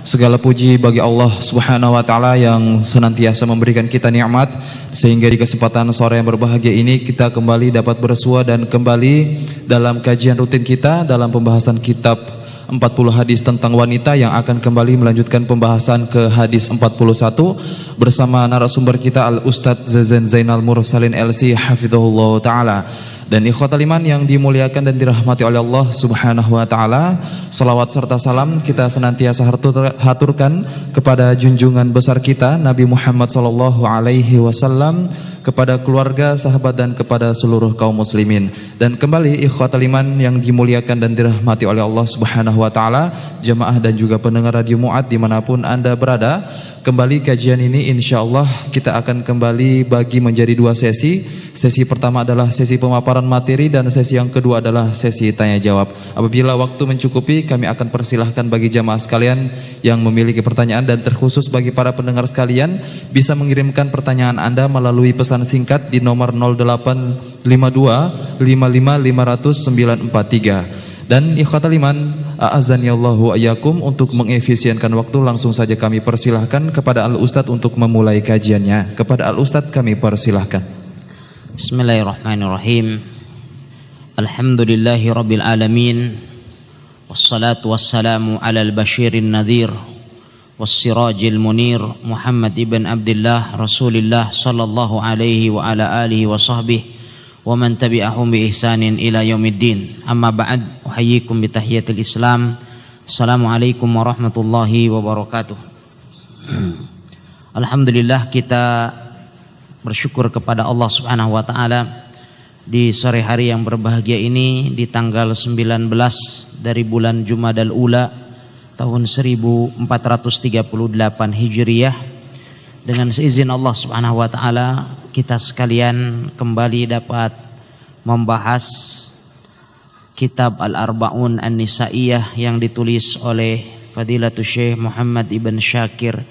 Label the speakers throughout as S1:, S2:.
S1: Segala puji bagi Allah Subhanahu wa taala yang senantiasa memberikan kita nikmat sehingga di kesempatan sore yang berbahagia ini kita kembali dapat bersua dan kembali dalam kajian rutin kita dalam pembahasan kitab 40 hadis tentang wanita yang akan kembali melanjutkan pembahasan ke hadis 41 bersama narasumber kita Al Ustadz Zazen Zainal Mursalin LC hafizahullah taala. Dan ikhwatal iman yang dimuliakan dan dirahmati oleh Allah Subhanahu wa taala, selawat serta salam kita senantiasa haturkan kepada junjungan besar kita Nabi Muhammad sallallahu alaihi wasallam kepada keluarga, sahabat dan kepada seluruh kaum muslimin. Dan kembali ikhwatal iman yang dimuliakan dan dirahmati oleh Allah Subhanahu wa taala, jemaah dan juga pendengar radio Muat dimanapun Anda berada, Kembali kajian ini insya Allah kita akan kembali bagi menjadi dua sesi. Sesi pertama adalah sesi pemaparan materi dan sesi yang kedua adalah sesi tanya jawab. Apabila waktu mencukupi kami akan persilahkan bagi jamaah sekalian yang memiliki pertanyaan dan terkhusus bagi para pendengar sekalian bisa mengirimkan pertanyaan Anda melalui pesan singkat di nomor 0852 55 500 dan ikhwatal iman, a'azanillahu ayakum untuk mengefisienkan waktu langsung saja kami persilahkan kepada Al Ustadz untuk memulai kajiannya. Kepada Al Ustadz kami persilahkan.
S2: Bismillahirrahmanirrahim. Alhamdulillahi rabbil alamin. Wassalatu wassalamu ala al-bashirin nadhir was-sirajil munir Muhammad ibn Abdullah Rasulillah sallallahu alaihi wa ala alihi wa sahbihi ومن تبعهم بإحسان إلى يوم الدين أما بعد أحييكم بتحية الإسلام السلام عليكم ورحمة الله وبركاته Alhamdulillah kita bersyukur kepada Allah Subhanahu wa taala di sore hari yang berbahagia ini di tanggal 19 dari bulan Jumadal Ula tahun 1438 Hijriah dengan seizin Allah Subhanahu wa taala kita sekalian kembali dapat membahas kitab Al-Arbaun An-Nisaiyah yang ditulis oleh Fadilatul Syekh Muhammad Ibn Syakir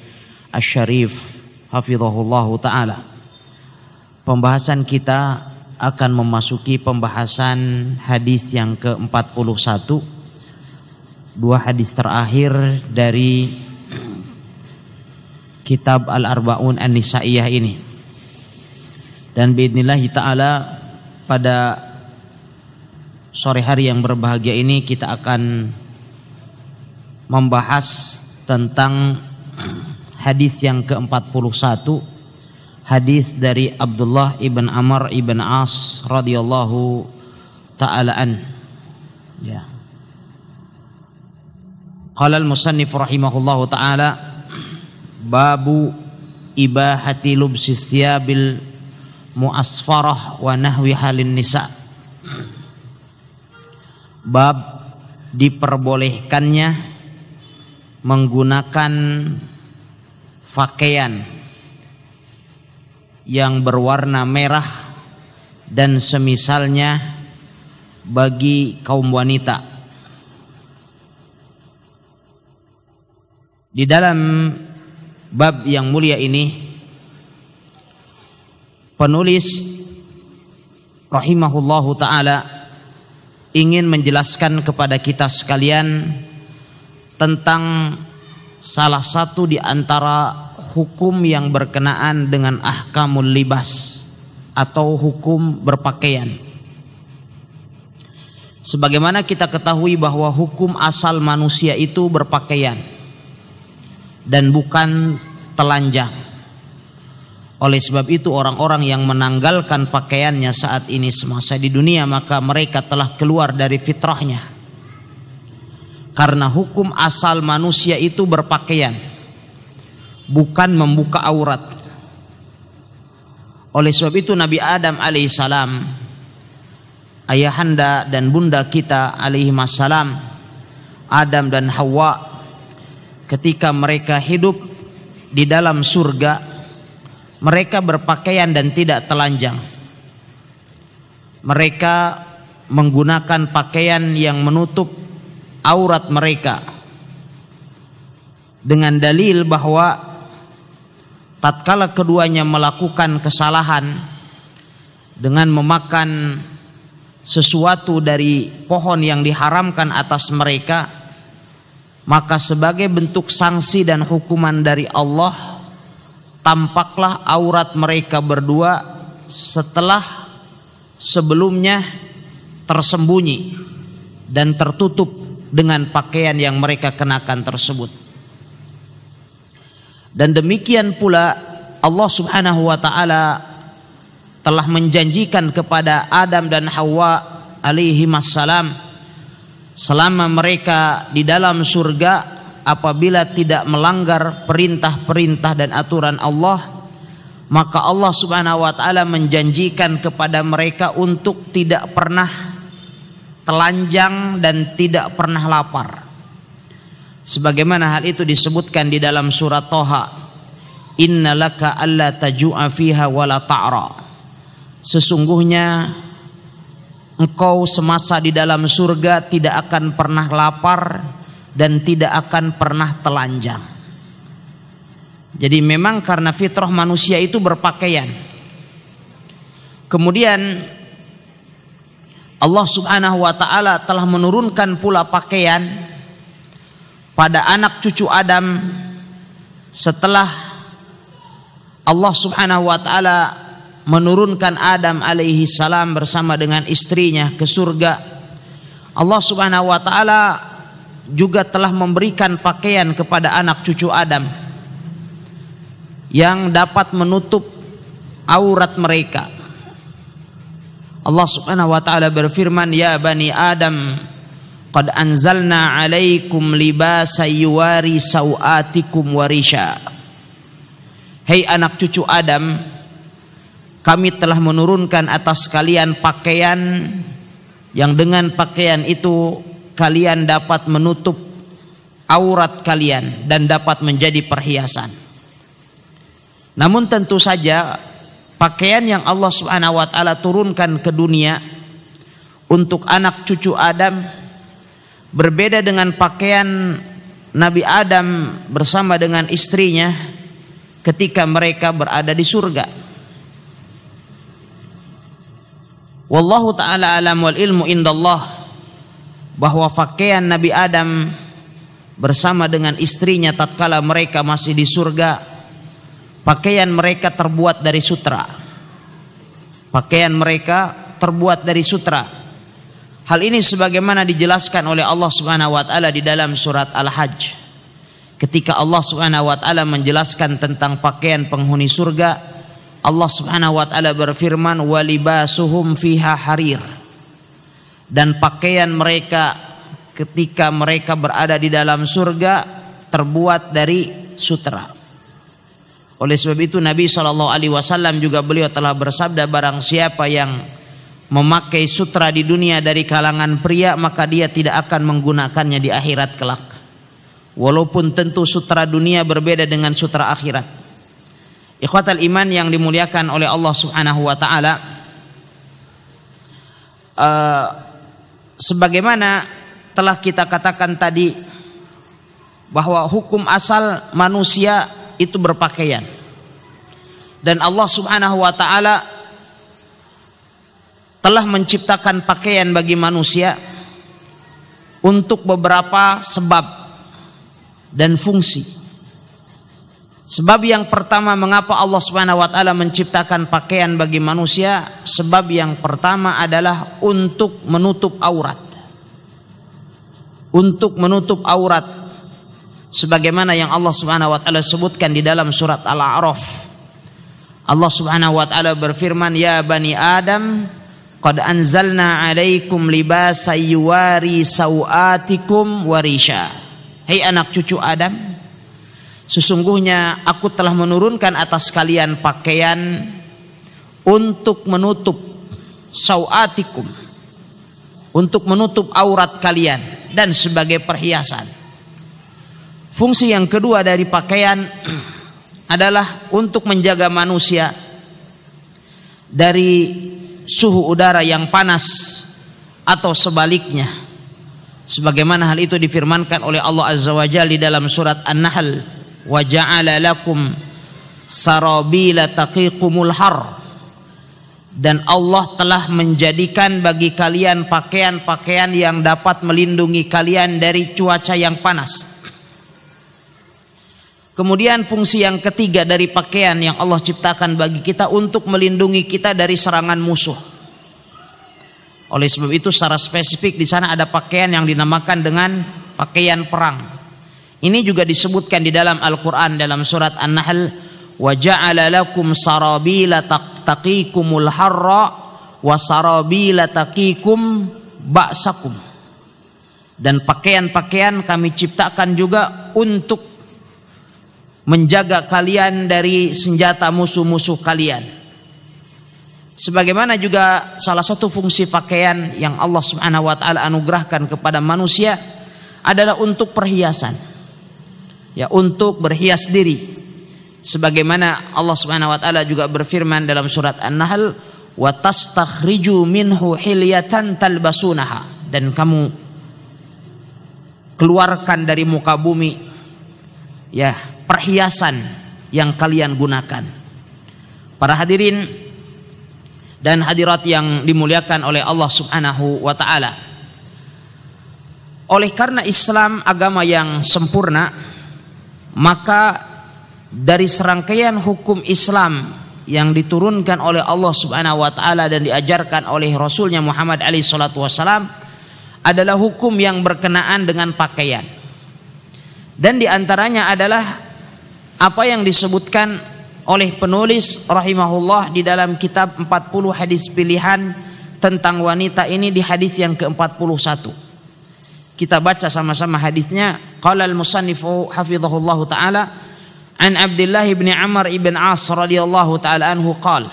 S2: Asy-Syarif hafizahullahu taala. Pembahasan kita akan memasuki pembahasan hadis yang ke-41 dua hadis terakhir dari kitab Al-Arba'un An-Nisa'iyah ini. Dan biidnillahi ta'ala pada sore hari yang berbahagia ini kita akan membahas tentang hadis yang ke-41 hadis dari Abdullah ibn Amr ibn As radhiyallahu taala an ya qala al musannif rahimahullahu taala babu ibahati lubsis thiyabil muasfarah wa nahwi halin nisa bab diperbolehkannya menggunakan pakaian yang berwarna merah dan semisalnya bagi kaum wanita di dalam bab yang mulia ini penulis rahimahullahu taala ingin menjelaskan kepada kita sekalian tentang salah satu di antara hukum yang berkenaan dengan ahkamul libas atau hukum berpakaian. Sebagaimana kita ketahui bahwa hukum asal manusia itu berpakaian dan bukan telanjang. Oleh sebab itu orang-orang yang menanggalkan pakaiannya saat ini semasa di dunia maka mereka telah keluar dari fitrahnya. Karena hukum asal manusia itu berpakaian bukan membuka aurat. Oleh sebab itu Nabi Adam alaihissalam ayahanda dan bunda kita alaihi masallam, Adam dan Hawa ketika mereka hidup di dalam surga mereka berpakaian dan tidak telanjang mereka menggunakan pakaian yang menutup aurat mereka dengan dalil bahwa tatkala keduanya melakukan kesalahan dengan memakan sesuatu dari pohon yang diharamkan atas mereka maka sebagai bentuk sanksi dan hukuman dari Allah tampaklah aurat mereka berdua setelah sebelumnya tersembunyi dan tertutup dengan pakaian yang mereka kenakan tersebut dan demikian pula Allah Subhanahu wa taala telah menjanjikan kepada Adam dan Hawa alaihi Salam selama mereka di dalam surga apabila tidak melanggar perintah-perintah dan aturan Allah maka Allah Subhanahu wa taala menjanjikan kepada mereka untuk tidak pernah telanjang dan tidak pernah lapar sebagaimana hal itu disebutkan di dalam surat Toha innalaka alla taju'a fiha wala ta'ra sesungguhnya engkau semasa di dalam surga tidak akan pernah lapar dan tidak akan pernah telanjang. Jadi memang karena fitrah manusia itu berpakaian. Kemudian Allah Subhanahu wa taala telah menurunkan pula pakaian pada anak cucu Adam setelah Allah Subhanahu wa taala menurunkan Adam alaihi salam bersama dengan istrinya ke surga. Allah Subhanahu wa taala juga telah memberikan pakaian kepada anak cucu Adam yang dapat menutup aurat mereka. Allah Subhanahu wa taala berfirman, "Ya bani Adam, qad anzalna 'alaikum libasa yuwari sawatikum warisha." Hei anak cucu Adam, kami telah menurunkan atas kalian pakaian yang dengan pakaian itu kalian dapat menutup aurat kalian dan dapat menjadi perhiasan. Namun tentu saja pakaian yang Allah Subhanahu wa taala turunkan ke dunia untuk anak cucu Adam berbeda dengan pakaian Nabi Adam bersama dengan istrinya ketika mereka berada di surga. Wallahu taala alam wal ilmu indallah bahwa pakaian Nabi Adam bersama dengan istrinya tatkala mereka masih di surga pakaian mereka terbuat dari sutra pakaian mereka terbuat dari sutra hal ini sebagaimana dijelaskan oleh Allah Subhanahu wa taala di dalam surat Al-Hajj ketika Allah Subhanahu wa taala menjelaskan tentang pakaian penghuni surga Allah Subhanahu wa taala berfirman walibasuhum fiha harir dan pakaian mereka ketika mereka berada di dalam surga terbuat dari sutra. Oleh sebab itu Nabi Shallallahu alaihi wasallam juga beliau telah bersabda barang siapa yang memakai sutra di dunia dari kalangan pria maka dia tidak akan menggunakannya di akhirat kelak. Walaupun tentu sutra dunia berbeda dengan sutra akhirat. Ikhwatal iman yang dimuliakan oleh Allah Subhanahu wa taala uh, sebagaimana telah kita katakan tadi bahwa hukum asal manusia itu berpakaian. Dan Allah Subhanahu wa taala telah menciptakan pakaian bagi manusia untuk beberapa sebab dan fungsi. Sebab yang pertama mengapa Allah Subhanahu wa taala menciptakan pakaian bagi manusia? Sebab yang pertama adalah untuk menutup aurat. Untuk menutup aurat sebagaimana yang Allah Subhanahu wa taala sebutkan di dalam surat Al-A'raf. Allah Subhanahu wa taala berfirman, "Ya bani Adam, qad anzalna 'alaikum libasa yuwari sawatikum warisha." Hei anak cucu Adam, Sesungguhnya aku telah menurunkan atas kalian pakaian untuk menutup sawatikum, Untuk menutup aurat kalian dan sebagai perhiasan. Fungsi yang kedua dari pakaian adalah untuk menjaga manusia dari suhu udara yang panas atau sebaliknya. Sebagaimana hal itu difirmankan oleh Allah Azza wa Jalla di dalam surat An-Nahl wa ja'ala lakum sarabila taqiqumul har dan Allah telah menjadikan bagi kalian pakaian-pakaian yang dapat melindungi kalian dari cuaca yang panas. Kemudian fungsi yang ketiga dari pakaian yang Allah ciptakan bagi kita untuk melindungi kita dari serangan musuh. Oleh sebab itu secara spesifik di sana ada pakaian yang dinamakan dengan pakaian perang. Ini juga disebutkan di dalam Al-Qur'an dalam surat An-Nahl وَجَعَلَ لَكُمْ lakum sarabila الْحَرَّ harra wa بَأْسَكُمْ Dan pakaian-pakaian kami ciptakan juga untuk menjaga kalian dari senjata musuh-musuh kalian. Sebagaimana juga salah satu fungsi pakaian yang Allah Subhanahu wa taala anugerahkan kepada manusia adalah untuk perhiasan ya untuk berhias diri sebagaimana Allah Subhanahu wa taala juga berfirman dalam surat An-Nahl wa tastakhriju minhu hilyatan talbasunaha dan kamu keluarkan dari muka bumi ya perhiasan yang kalian gunakan para hadirin dan hadirat yang dimuliakan oleh Allah Subhanahu wa taala oleh karena Islam agama yang sempurna maka dari serangkaian hukum Islam yang diturunkan oleh Allah Subhanahu wa taala dan diajarkan oleh Rasulnya Muhammad alaihi salatu wasalam adalah hukum yang berkenaan dengan pakaian. Dan diantaranya adalah apa yang disebutkan oleh penulis rahimahullah di dalam kitab 40 hadis pilihan tentang wanita ini di hadis yang ke-41. Kita baca sama-sama hadisnya. Qala al-musannifu hafizahullahu taala an Abdullah ibni Amr ibn As radhiyallahu taala anhu qal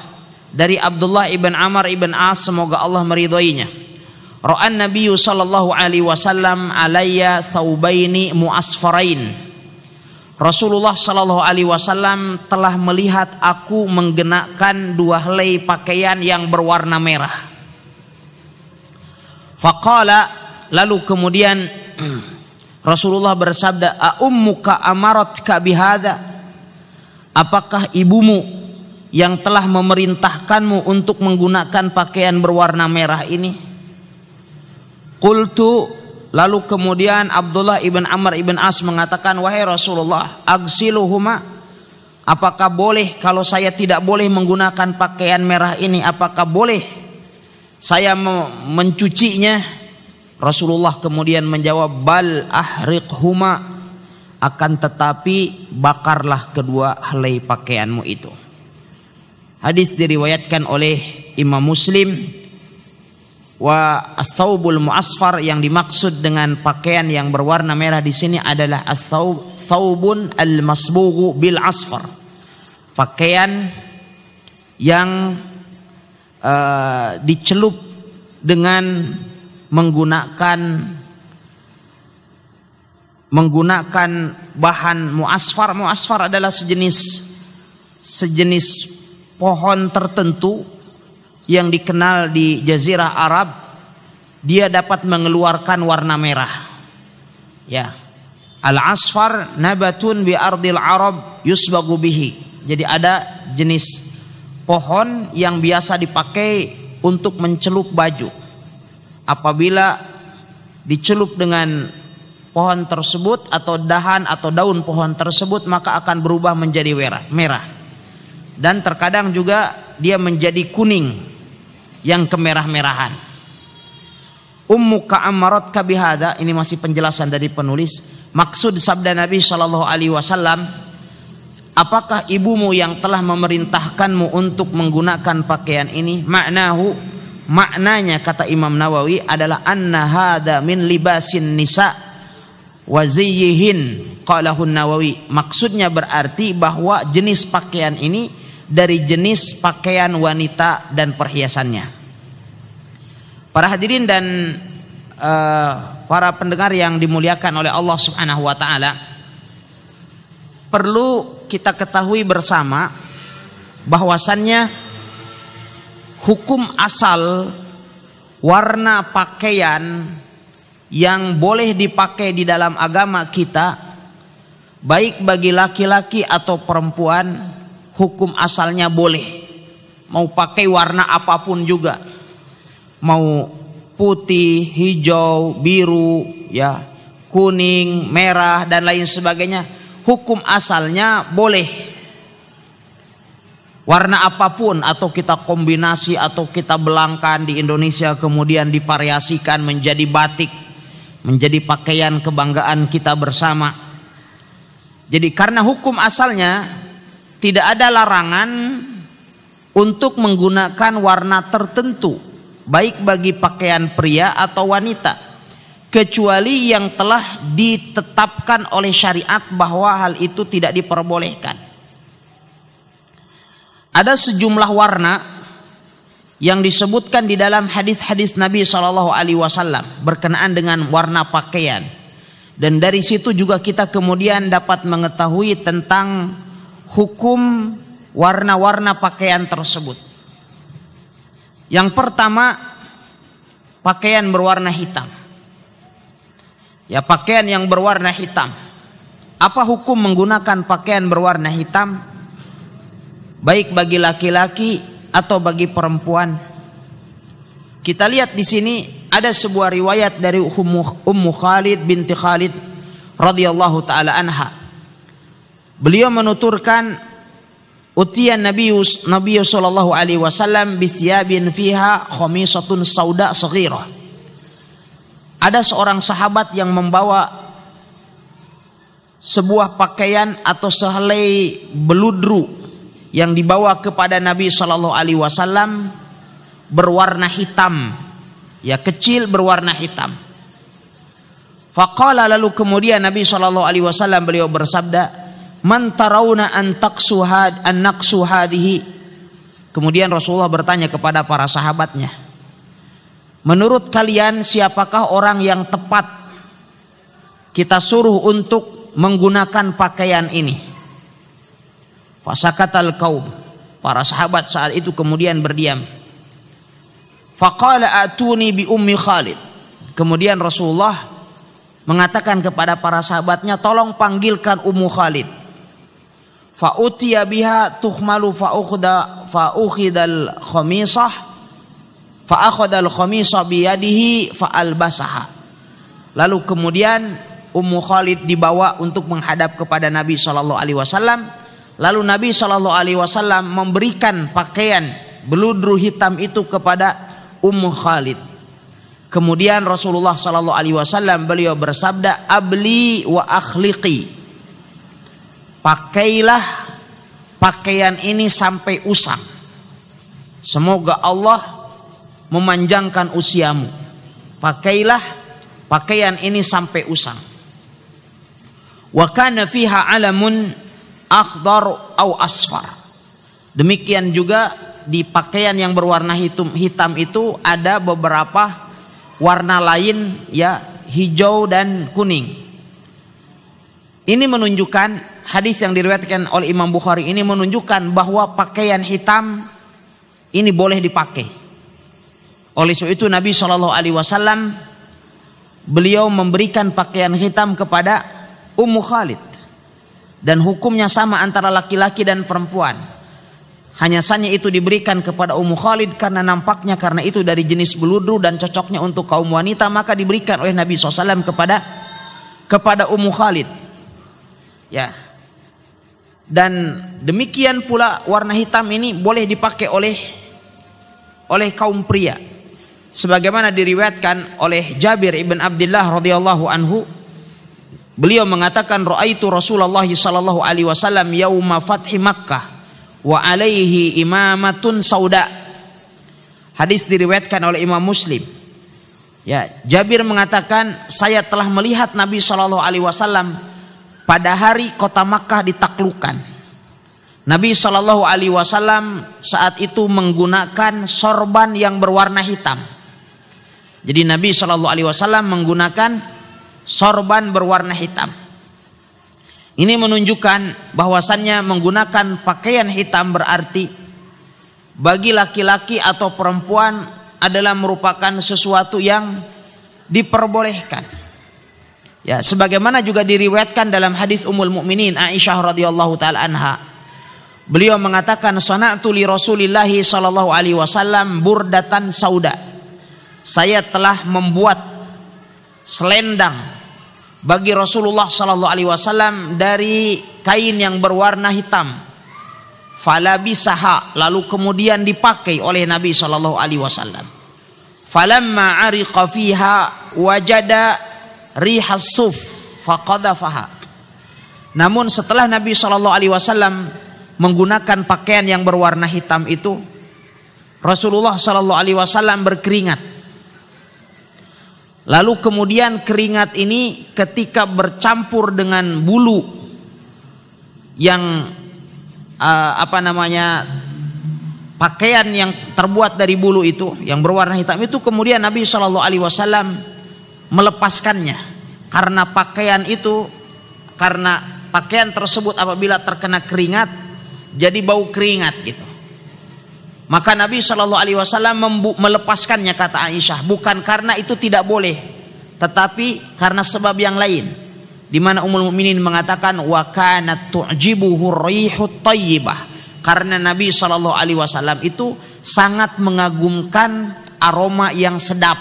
S2: dari Abdullah ibn Amr ibn As semoga Allah meridhoinya Ra'an Nabiyyu sallallahu alaihi wasallam alayya saubaini muasfarain Rasulullah sallallahu alaihi wasallam telah melihat aku menggenakan dua helai pakaian yang berwarna merah. Faqala lalu kemudian Rasulullah bersabda a ummuka amaratka bihadza Apakah ibumu yang telah memerintahkanmu untuk menggunakan pakaian berwarna merah ini? Qultu lalu kemudian Abdullah ibn Amr ibn As mengatakan wahai Rasulullah agsiluhuma apakah boleh kalau saya tidak boleh menggunakan pakaian merah ini apakah boleh saya mencucinya Rasulullah kemudian menjawab bal huma akan tetapi bakarlah kedua helai pakaianmu itu. Hadis diriwayatkan oleh Imam Muslim wa as-saubul mu'asfar yang dimaksud dengan pakaian yang berwarna merah di sini adalah as saubun al-masbughu bil asfar. Pakaian yang uh, dicelup dengan menggunakan menggunakan bahan muasfar. Muasfar adalah sejenis sejenis pohon tertentu yang dikenal di jazirah Arab dia dapat mengeluarkan warna merah. Ya. Al-asfar nabatun bi ardil Arab yusbagu bihi. Jadi ada jenis pohon yang biasa dipakai untuk mencelup baju apabila dicelup dengan pohon tersebut atau dahan atau daun pohon tersebut maka akan berubah menjadi merah, Dan terkadang juga dia menjadi kuning yang kemerah-merahan. Ummu ka'amarat kabihada ini masih penjelasan dari penulis. Maksud sabda Nabi Shallallahu Alaihi Wasallam, apakah ibumu yang telah memerintahkanmu untuk menggunakan pakaian ini? Maknahu maknanya kata Imam Nawawi adalah anna hada min libasin nisa ziyihin qalahun Nawawi maksudnya berarti bahwa jenis pakaian ini dari jenis pakaian wanita dan perhiasannya para hadirin dan uh, para pendengar yang dimuliakan oleh Allah Subhanahu wa taala perlu kita ketahui bersama bahwasannya hukum asal warna pakaian yang boleh dipakai di dalam agama kita baik bagi laki-laki atau perempuan hukum asalnya boleh mau pakai warna apapun juga mau putih, hijau, biru, ya, kuning, merah dan lain sebagainya. Hukum asalnya boleh warna apapun atau kita kombinasi atau kita belangkan di Indonesia kemudian divariasikan menjadi batik menjadi pakaian kebanggaan kita bersama jadi karena hukum asalnya tidak ada larangan untuk menggunakan warna tertentu baik bagi pakaian pria atau wanita kecuali yang telah ditetapkan oleh syariat bahwa hal itu tidak diperbolehkan ada sejumlah warna yang disebutkan di dalam hadis-hadis Nabi Shallallahu Alaihi Wasallam berkenaan dengan warna pakaian dan dari situ juga kita kemudian dapat mengetahui tentang hukum warna-warna pakaian tersebut. Yang pertama pakaian berwarna hitam. Ya pakaian yang berwarna hitam. Apa hukum menggunakan pakaian berwarna hitam? baik bagi laki-laki atau bagi perempuan. Kita lihat di sini ada sebuah riwayat dari Ummu Khalid binti Khalid radhiyallahu taala anha. Beliau menuturkan utian Nabi Nabi sallallahu alaihi wasallam bisyabin fiha khamisatun sauda saghira. Ada seorang sahabat yang membawa sebuah pakaian atau sehelai beludru yang dibawa kepada Nabi Shallallahu Alaihi Wasallam berwarna hitam, ya kecil berwarna hitam. Fakallah lalu kemudian Nabi Shallallahu Alaihi Wasallam beliau bersabda, "Mantarauna antak suhad anak Kemudian Rasulullah bertanya kepada para sahabatnya, "Menurut kalian siapakah orang yang tepat kita suruh untuk menggunakan pakaian ini?" Fasakatal kaum. Para sahabat saat itu kemudian berdiam. Faqala atuni bi ummi Khalid. Kemudian Rasulullah mengatakan kepada para sahabatnya, tolong panggilkan Ummu Khalid. Fa'utiya biha tuhmalu fa'ukhda fa'ukhidal khamisah fa'akhadal khamisah biyadihi fa'albasaha. Lalu kemudian Ummu Khalid dibawa untuk menghadap kepada Nabi Shallallahu Alaihi Wasallam Lalu Nabi Shallallahu Alaihi Wasallam memberikan pakaian beludru hitam itu kepada Ummu Khalid. Kemudian Rasulullah Shallallahu Alaihi Wasallam beliau bersabda, abli wa akhliqi. Pakailah pakaian ini sampai usang. Semoga Allah memanjangkan usiamu. Pakailah pakaian ini sampai usang. Wa kana fiha alamun akhdar au asfar. Demikian juga di pakaian yang berwarna hitam, hitam itu ada beberapa warna lain ya hijau dan kuning. Ini menunjukkan hadis yang diriwayatkan oleh Imam Bukhari ini menunjukkan bahwa pakaian hitam ini boleh dipakai. Oleh sebab itu Nabi Shallallahu Alaihi Wasallam beliau memberikan pakaian hitam kepada Ummu Khalid dan hukumnya sama antara laki-laki dan perempuan. Hanya saja itu diberikan kepada Ummu Khalid karena nampaknya karena itu dari jenis beludru dan cocoknya untuk kaum wanita maka diberikan oleh Nabi SAW kepada kepada Ummu Khalid. Ya. Dan demikian pula warna hitam ini boleh dipakai oleh oleh kaum pria. Sebagaimana diriwayatkan oleh Jabir ibn Abdullah radhiyallahu anhu Beliau mengatakan raaitu Rasulullah sallallahu alaihi wasallam yauma fathi Makkah wa alaihi imamatun sauda. Hadis diriwayatkan oleh Imam Muslim. Ya, Jabir mengatakan saya telah melihat Nabi sallallahu alaihi wasallam pada hari kota Makkah ditaklukan. Nabi sallallahu alaihi wasallam saat itu menggunakan sorban yang berwarna hitam. Jadi Nabi sallallahu alaihi wasallam menggunakan sorban berwarna hitam. Ini menunjukkan bahwasannya menggunakan pakaian hitam berarti bagi laki-laki atau perempuan adalah merupakan sesuatu yang diperbolehkan. Ya, sebagaimana juga diriwayatkan dalam hadis umul Mukminin Aisyah radhiyallahu taala anha. Beliau mengatakan sana'tu li Rasulillahi sallallahu alaihi wasallam burdatan sauda. Saya telah membuat selendang bagi Rasulullah Sallallahu Alaihi Wasallam dari kain yang berwarna hitam. falabi saha lalu kemudian dipakai oleh Nabi Sallallahu Alaihi Wasallam. Falamma ariqa fiha wajada rihas suf faqadafaha. Namun setelah Nabi Shallallahu Alaihi Wasallam menggunakan pakaian yang berwarna hitam itu, Rasulullah Shallallahu Alaihi Wasallam berkeringat Lalu kemudian keringat ini ketika bercampur dengan bulu yang uh, apa namanya pakaian yang terbuat dari bulu itu yang berwarna hitam itu kemudian Nabi Shallallahu Alaihi Wasallam melepaskannya karena pakaian itu karena pakaian tersebut apabila terkena keringat jadi bau keringat gitu. Maka Nabi Shallallahu Alaihi Wasallam melepaskannya kata Aisyah bukan karena itu tidak boleh, tetapi karena sebab yang lain. Di mana Ummul Mukminin mengatakan wakana tu'jibuhu tayyibah. Karena Nabi Shallallahu Alaihi Wasallam itu sangat mengagumkan aroma yang sedap.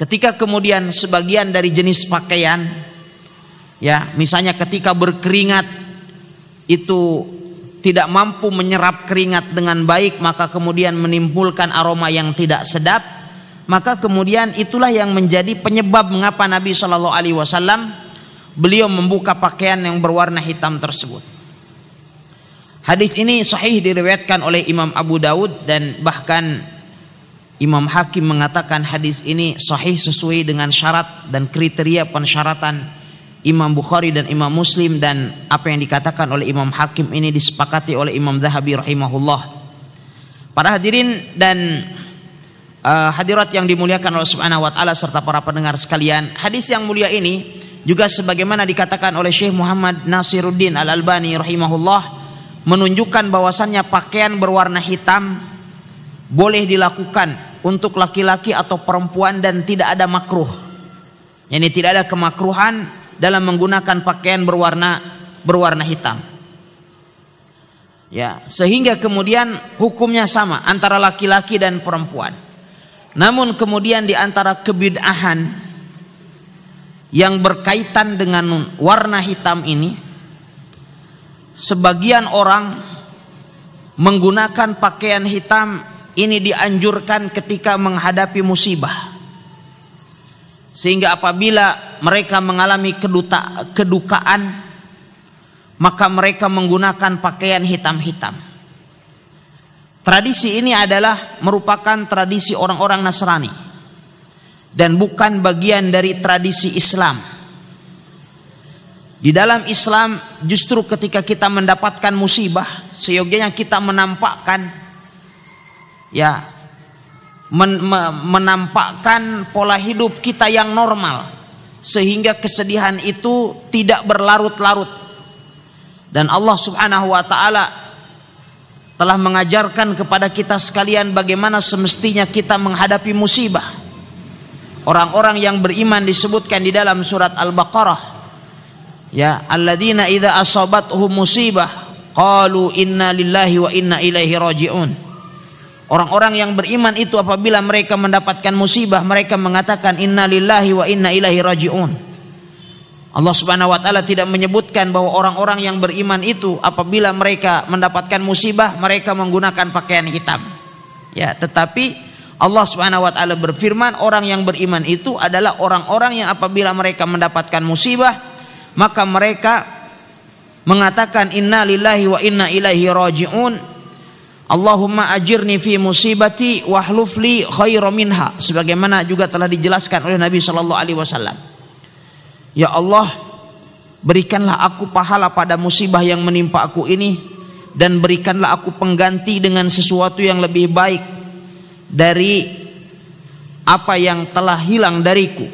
S2: Ketika kemudian sebagian dari jenis pakaian, ya misalnya ketika berkeringat itu tidak mampu menyerap keringat dengan baik maka kemudian menimbulkan aroma yang tidak sedap maka kemudian itulah yang menjadi penyebab mengapa Nabi Shallallahu Alaihi Wasallam beliau membuka pakaian yang berwarna hitam tersebut. Hadis ini sahih diriwayatkan oleh Imam Abu Daud dan bahkan Imam Hakim mengatakan hadis ini sahih sesuai dengan syarat dan kriteria pensyaratan Imam Bukhari dan Imam Muslim dan apa yang dikatakan oleh Imam Hakim ini disepakati oleh Imam Zahabi rahimahullah. Para hadirin dan uh, hadirat yang dimuliakan oleh Subhanahu wa taala serta para pendengar sekalian, hadis yang mulia ini juga sebagaimana dikatakan oleh Syekh Muhammad Nasiruddin Al-Albani rahimahullah menunjukkan bahwasannya pakaian berwarna hitam boleh dilakukan untuk laki-laki atau perempuan dan tidak ada makruh. Yani tidak ada kemakruhan dalam menggunakan pakaian berwarna berwarna hitam. Ya, sehingga kemudian hukumnya sama antara laki-laki dan perempuan. Namun kemudian di antara kebid'ahan yang berkaitan dengan warna hitam ini sebagian orang menggunakan pakaian hitam ini dianjurkan ketika menghadapi musibah sehingga apabila mereka mengalami keduta, kedukaan maka mereka menggunakan pakaian hitam-hitam. Tradisi ini adalah merupakan tradisi orang-orang Nasrani dan bukan bagian dari tradisi Islam. Di dalam Islam justru ketika kita mendapatkan musibah seyogianya kita menampakkan ya men, me, menampakkan pola hidup kita yang normal sehingga kesedihan itu tidak berlarut-larut dan Allah Subhanahu wa taala telah mengajarkan kepada kita sekalian bagaimana semestinya kita menghadapi musibah orang-orang yang beriman disebutkan di dalam surat Al-Baqarah ya alladzina idza asabatuhum musibah qalu inna lillahi wa inna ilaihi raji'un Orang-orang yang beriman itu apabila mereka mendapatkan musibah mereka mengatakan inna lillahi wa inna ilahi rajiun. Allah Subhanahu wa taala tidak menyebutkan bahwa orang-orang yang beriman itu apabila mereka mendapatkan musibah mereka menggunakan pakaian hitam. Ya, tetapi Allah Subhanahu wa taala berfirman orang yang beriman itu adalah orang-orang yang apabila mereka mendapatkan musibah maka mereka mengatakan inna lillahi wa inna ilaihi rajiun Allahumma ajirni fi musibati wahlufli khairu minha sebagaimana juga telah dijelaskan oleh Nabi sallallahu alaihi wasallam. Ya Allah, berikanlah aku pahala pada musibah yang menimpa aku ini dan berikanlah aku pengganti dengan sesuatu yang lebih baik dari apa yang telah hilang dariku.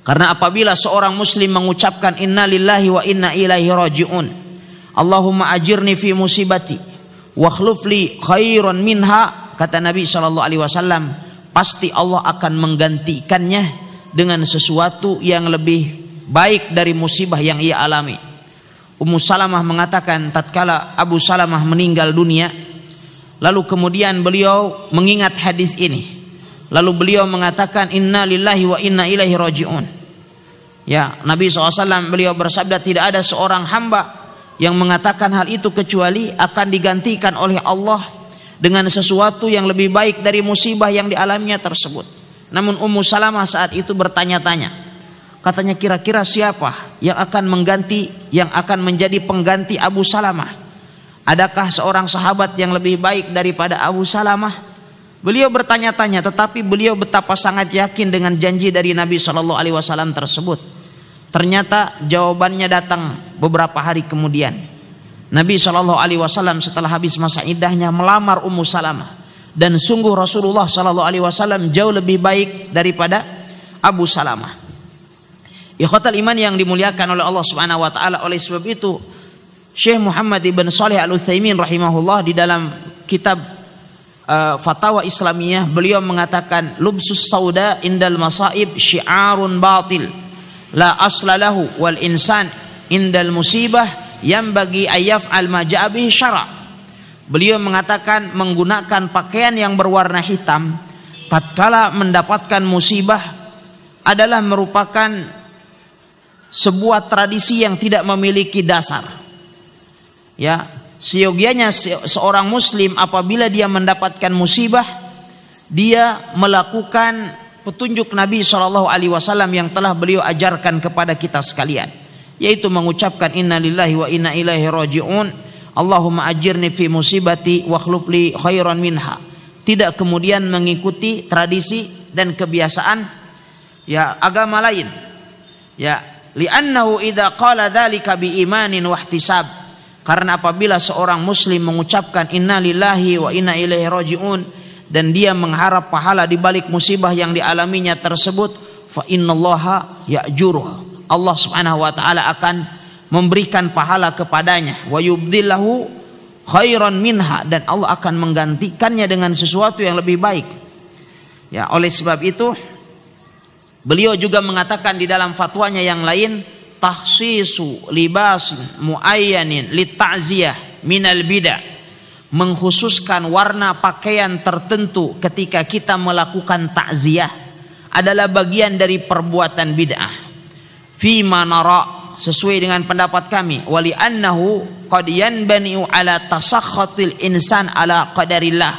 S2: Karena apabila seorang muslim mengucapkan innalillahi wa inna ilaihi rajiun, Allahumma ajirni fi musibati wakhlufli khairon minha kata Nabi sallallahu Alaihi Wasallam pasti Allah akan menggantikannya dengan sesuatu yang lebih baik dari musibah yang ia alami. Ummu Salamah mengatakan tatkala Abu Salamah meninggal dunia lalu kemudian beliau mengingat hadis ini lalu beliau mengatakan inna lillahi wa inna ilaihi rajiun ya Nabi SAW beliau bersabda tidak ada seorang hamba yang mengatakan hal itu kecuali akan digantikan oleh Allah dengan sesuatu yang lebih baik dari musibah yang dialaminya tersebut. Namun Ummu Salamah saat itu bertanya-tanya. Katanya kira-kira siapa yang akan mengganti yang akan menjadi pengganti Abu Salamah? Adakah seorang sahabat yang lebih baik daripada Abu Salamah? Beliau bertanya-tanya tetapi beliau betapa sangat yakin dengan janji dari Nabi Shallallahu alaihi wasallam tersebut Ternyata jawabannya datang beberapa hari kemudian. Nabi Shallallahu Alaihi Wasallam setelah habis masa idahnya melamar Ummu Salamah dan sungguh Rasulullah Shallallahu Alaihi Wasallam jauh lebih baik daripada Abu Salamah. Ikhwatal iman yang dimuliakan oleh Allah Subhanahu Wa Taala oleh sebab itu Syekh Muhammad ibn Saleh Al Utsaimin rahimahullah di dalam kitab uh, Fatawa Islamiyah beliau mengatakan lubsus sauda indal masaib syiarun batil la aslalahu wal insan indal musibah yang bagi ayaf al majabi syara. Beliau mengatakan menggunakan pakaian yang berwarna hitam tatkala mendapatkan musibah adalah merupakan sebuah tradisi yang tidak memiliki dasar. Ya, seyogianya seorang muslim apabila dia mendapatkan musibah dia melakukan petunjuk Nabi Shallallahu Alaihi Wasallam yang telah beliau ajarkan kepada kita sekalian, yaitu mengucapkan Inna Lillahi wa Inna Ilaihi Rojiun. Allahumma ajirni fi musibati wa khlufli khairan minha. Tidak kemudian mengikuti tradisi dan kebiasaan ya agama lain. Ya, li'annahu idza qala dzalika bi imanin wa ihtisab. Karena apabila seorang muslim mengucapkan innalillahi wa inna ilaihi rajiun dan dia mengharap pahala di balik musibah yang dialaminya tersebut fa innallaha ya'juruh Allah Subhanahu wa taala akan memberikan pahala kepadanya wa yubdilahu khairan minha dan Allah akan menggantikannya dengan sesuatu yang lebih baik ya oleh sebab itu beliau juga mengatakan di dalam fatwanya yang lain tahsisu libas muayyanin litta'ziyah minal bidah mengkhususkan warna pakaian tertentu ketika kita melakukan takziah adalah bagian dari perbuatan bid'ah. Fi manara sesuai dengan pendapat kami wali annahu qad yanbani ala tasakhatil insan ala qadarillah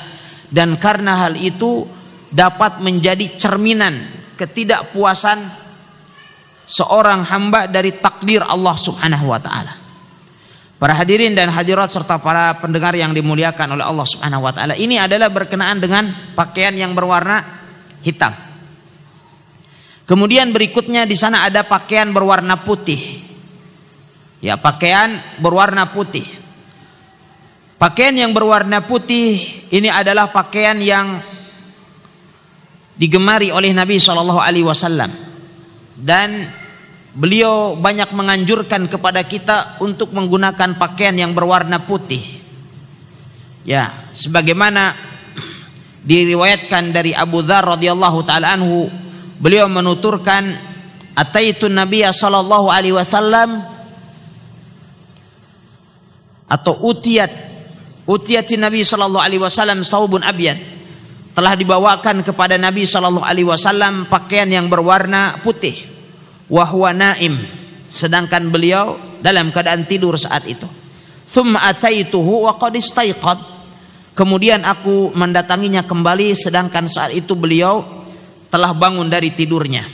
S2: dan karena hal itu dapat menjadi cerminan ketidakpuasan seorang hamba dari takdir Allah Subhanahu wa taala. Para hadirin dan hadirat serta para pendengar yang dimuliakan oleh Allah Subhanahu wa taala. Ini adalah berkenaan dengan pakaian yang berwarna hitam. Kemudian berikutnya di sana ada pakaian berwarna putih. Ya, pakaian berwarna putih. Pakaian yang berwarna putih ini adalah pakaian yang digemari oleh Nabi Shallallahu alaihi wasallam dan Beliau banyak menganjurkan kepada kita untuk menggunakan pakaian yang berwarna putih. Ya, sebagaimana diriwayatkan dari Abu Dzar radhiyallahu taala anhu, beliau menuturkan ataitu Nabi sallallahu alaihi wasallam atau uti'at uti'atin nabi sallallahu alaihi wasallam saubun abyad telah dibawakan kepada nabi sallallahu alaihi wasallam pakaian yang berwarna putih wahwa naim sedangkan beliau dalam keadaan tidur saat itu thumma ataituhu wa qad kemudian aku mendatanginya kembali sedangkan saat itu beliau telah bangun dari tidurnya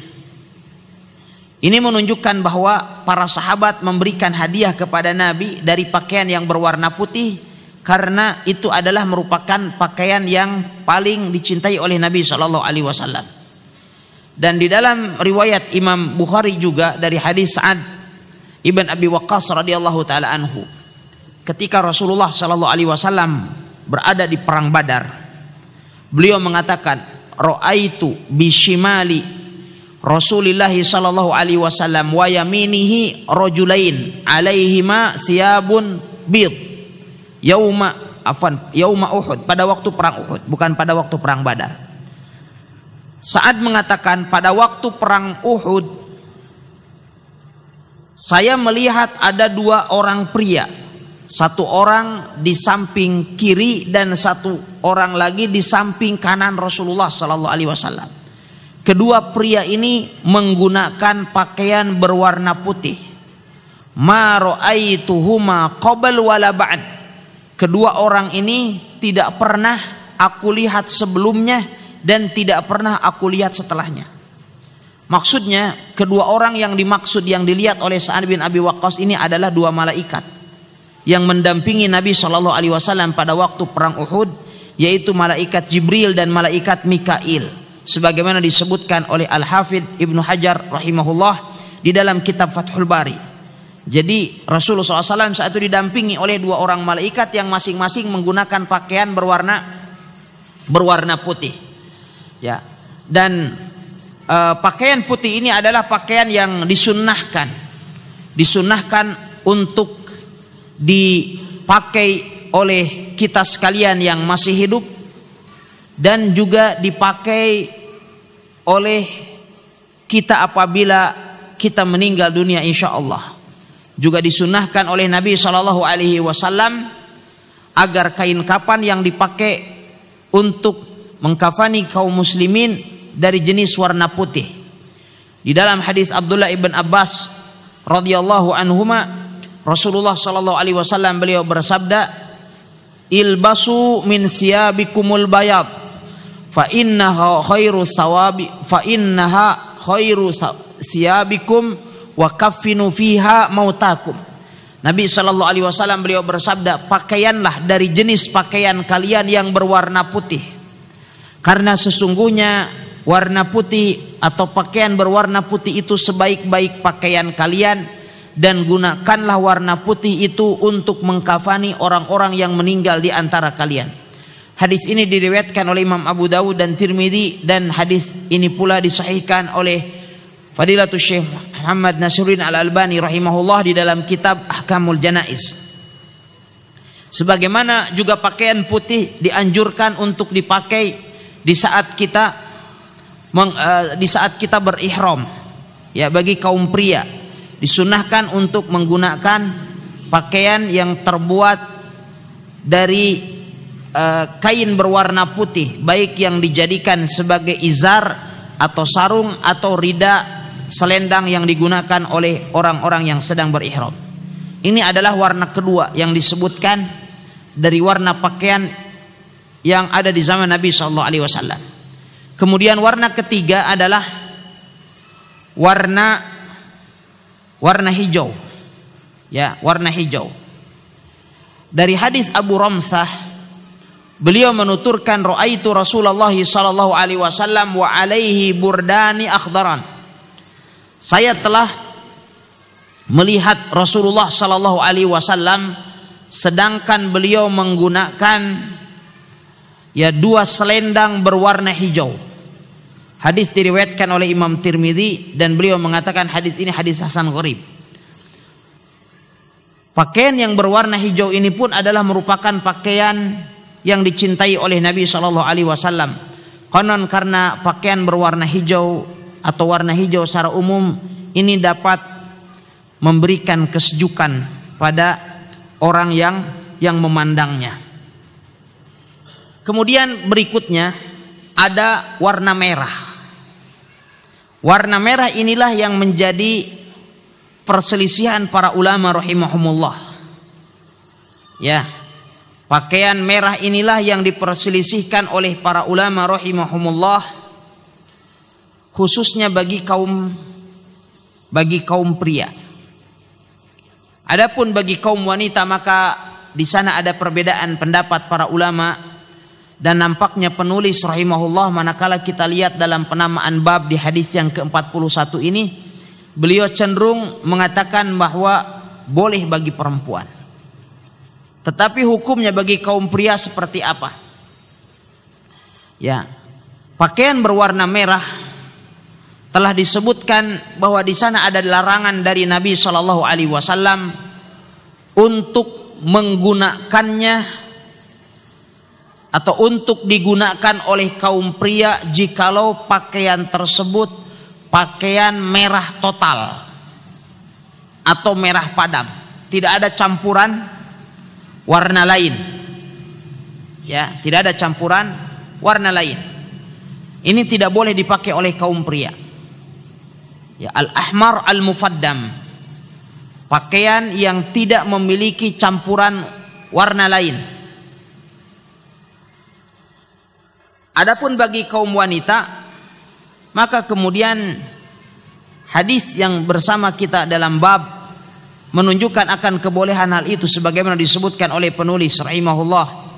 S2: ini menunjukkan bahwa para sahabat memberikan hadiah kepada Nabi dari pakaian yang berwarna putih karena itu adalah merupakan pakaian yang paling dicintai oleh Nabi Shallallahu Alaihi Wasallam. Dan di dalam riwayat Imam Bukhari juga dari hadis Sa'ad ibn Abi Waqqas radhiyallahu taala anhu. Ketika Rasulullah shallallahu alaihi wasallam berada di perang Badar, beliau mengatakan, "Ra'aitu bishimali Rasulullah shallallahu alaihi wasallam wa yaminihi rajulain alaihima siyabun bid." Yauma afan, yauma Uhud, pada waktu perang Uhud, bukan pada waktu perang Badar saat mengatakan pada waktu perang Uhud saya melihat ada dua orang pria. Satu orang di samping kiri dan satu orang lagi di samping kanan Rasulullah Sallallahu Alaihi Wasallam. Kedua pria ini menggunakan pakaian berwarna putih. Ma tuhuma qabal wala Kedua orang ini tidak pernah aku lihat sebelumnya dan tidak pernah aku lihat setelahnya. Maksudnya kedua orang yang dimaksud yang dilihat oleh Sa'ad bin Abi Waqqas ini adalah dua malaikat yang mendampingi Nabi Shallallahu alaihi wasallam pada waktu perang Uhud yaitu malaikat Jibril dan malaikat Mikail sebagaimana disebutkan oleh al hafid Ibnu Hajar rahimahullah di dalam kitab Fathul Bari. Jadi Rasulullah SAW saat itu didampingi oleh dua orang malaikat yang masing-masing menggunakan pakaian berwarna berwarna putih ya dan e, pakaian putih ini adalah pakaian yang disunnahkan disunnahkan untuk dipakai oleh kita sekalian yang masih hidup dan juga dipakai oleh kita apabila kita meninggal dunia insya Allah juga disunahkan oleh Nabi Shallallahu Alaihi Wasallam agar kain kapan yang dipakai untuk mengkafani kaum muslimin dari jenis warna putih. Di dalam hadis Abdullah ibn Abbas radhiyallahu anhuma Rasulullah sallallahu alaihi wasallam beliau bersabda Ilbasu min siyabikumul bayad fa innaha khairu sawabi fa innaha khairu siyabikum wa kaffinu fiha mautakum Nabi Shallallahu Alaihi Wasallam beliau bersabda, pakaianlah dari jenis pakaian kalian yang berwarna putih. Karena sesungguhnya warna putih atau pakaian berwarna putih itu sebaik-baik pakaian kalian dan gunakanlah warna putih itu untuk mengkafani orang-orang yang meninggal di antara kalian. Hadis ini diriwayatkan oleh Imam Abu Dawud dan Tirmidzi dan hadis ini pula disahihkan oleh Fadilatul Syekh Muhammad Nasruddin Al-Albani rahimahullah di dalam kitab Ahkamul Janais. Sebagaimana juga pakaian putih dianjurkan untuk dipakai di saat kita meng, uh, di saat kita berihram ya bagi kaum pria disunahkan untuk menggunakan pakaian yang terbuat dari uh, kain berwarna putih baik yang dijadikan sebagai izar atau sarung atau rida selendang yang digunakan oleh orang-orang yang sedang berihram. Ini adalah warna kedua yang disebutkan dari warna pakaian yang ada di zaman Nabi Shallallahu Alaihi Wasallam. Kemudian warna ketiga adalah warna warna hijau, ya warna hijau. Dari hadis Abu Ramsah, beliau menuturkan roaitu Rasulullah Shallallahu Alaihi Wasallam wa alaihi burdani akhdaran. Saya telah melihat Rasulullah Shallallahu Alaihi Wasallam sedangkan beliau menggunakan ya dua selendang berwarna hijau. Hadis diriwayatkan oleh Imam Tirmidzi dan beliau mengatakan hadis ini hadis hasan gharib. Pakaian yang berwarna hijau ini pun adalah merupakan pakaian yang dicintai oleh Nabi Shallallahu alaihi wasallam. Konon karena pakaian berwarna hijau atau warna hijau secara umum ini dapat memberikan kesejukan pada orang yang yang memandangnya. Kemudian berikutnya ada warna merah. Warna merah inilah yang menjadi perselisihan para ulama rahimahumullah. Ya. Pakaian merah inilah yang diperselisihkan oleh para ulama rahimahumullah khususnya bagi kaum bagi kaum pria. Adapun bagi kaum wanita maka di sana ada perbedaan pendapat para ulama dan nampaknya penulis rahimahullah manakala kita lihat dalam penamaan bab di hadis yang ke-41 ini beliau cenderung mengatakan bahwa boleh bagi perempuan tetapi hukumnya bagi kaum pria seperti apa ya pakaian berwarna merah telah disebutkan bahwa di sana ada larangan dari Nabi Shallallahu Alaihi Wasallam untuk menggunakannya atau untuk digunakan oleh kaum pria jikalau pakaian tersebut pakaian merah total atau merah padam, tidak ada campuran warna lain. Ya, tidak ada campuran warna lain. Ini tidak boleh dipakai oleh kaum pria. Ya, al-ahmar al-mufaddam pakaian yang tidak memiliki campuran warna lain Adapun bagi kaum wanita maka kemudian hadis yang bersama kita dalam bab menunjukkan akan kebolehan hal itu sebagaimana disebutkan oleh penulis rahimahullah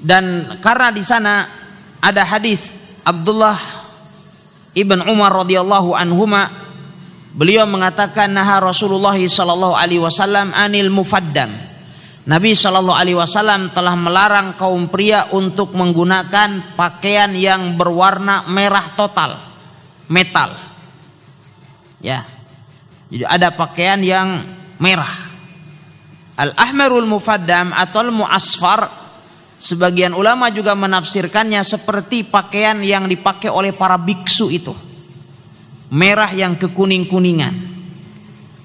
S2: dan karena di sana ada hadis Abdullah ibn Umar radhiyallahu anhuma beliau mengatakan naha Rasulullah sallallahu alaihi wasallam anil mufaddam Nabi Shallallahu Alaihi Wasallam telah melarang kaum pria untuk menggunakan pakaian yang berwarna merah total, metal. Ya, jadi ada pakaian yang merah. Al ahmarul mufaddam atau al muasfar sebagian ulama juga menafsirkannya seperti pakaian yang dipakai oleh para biksu itu. Merah yang kekuning-kuningan.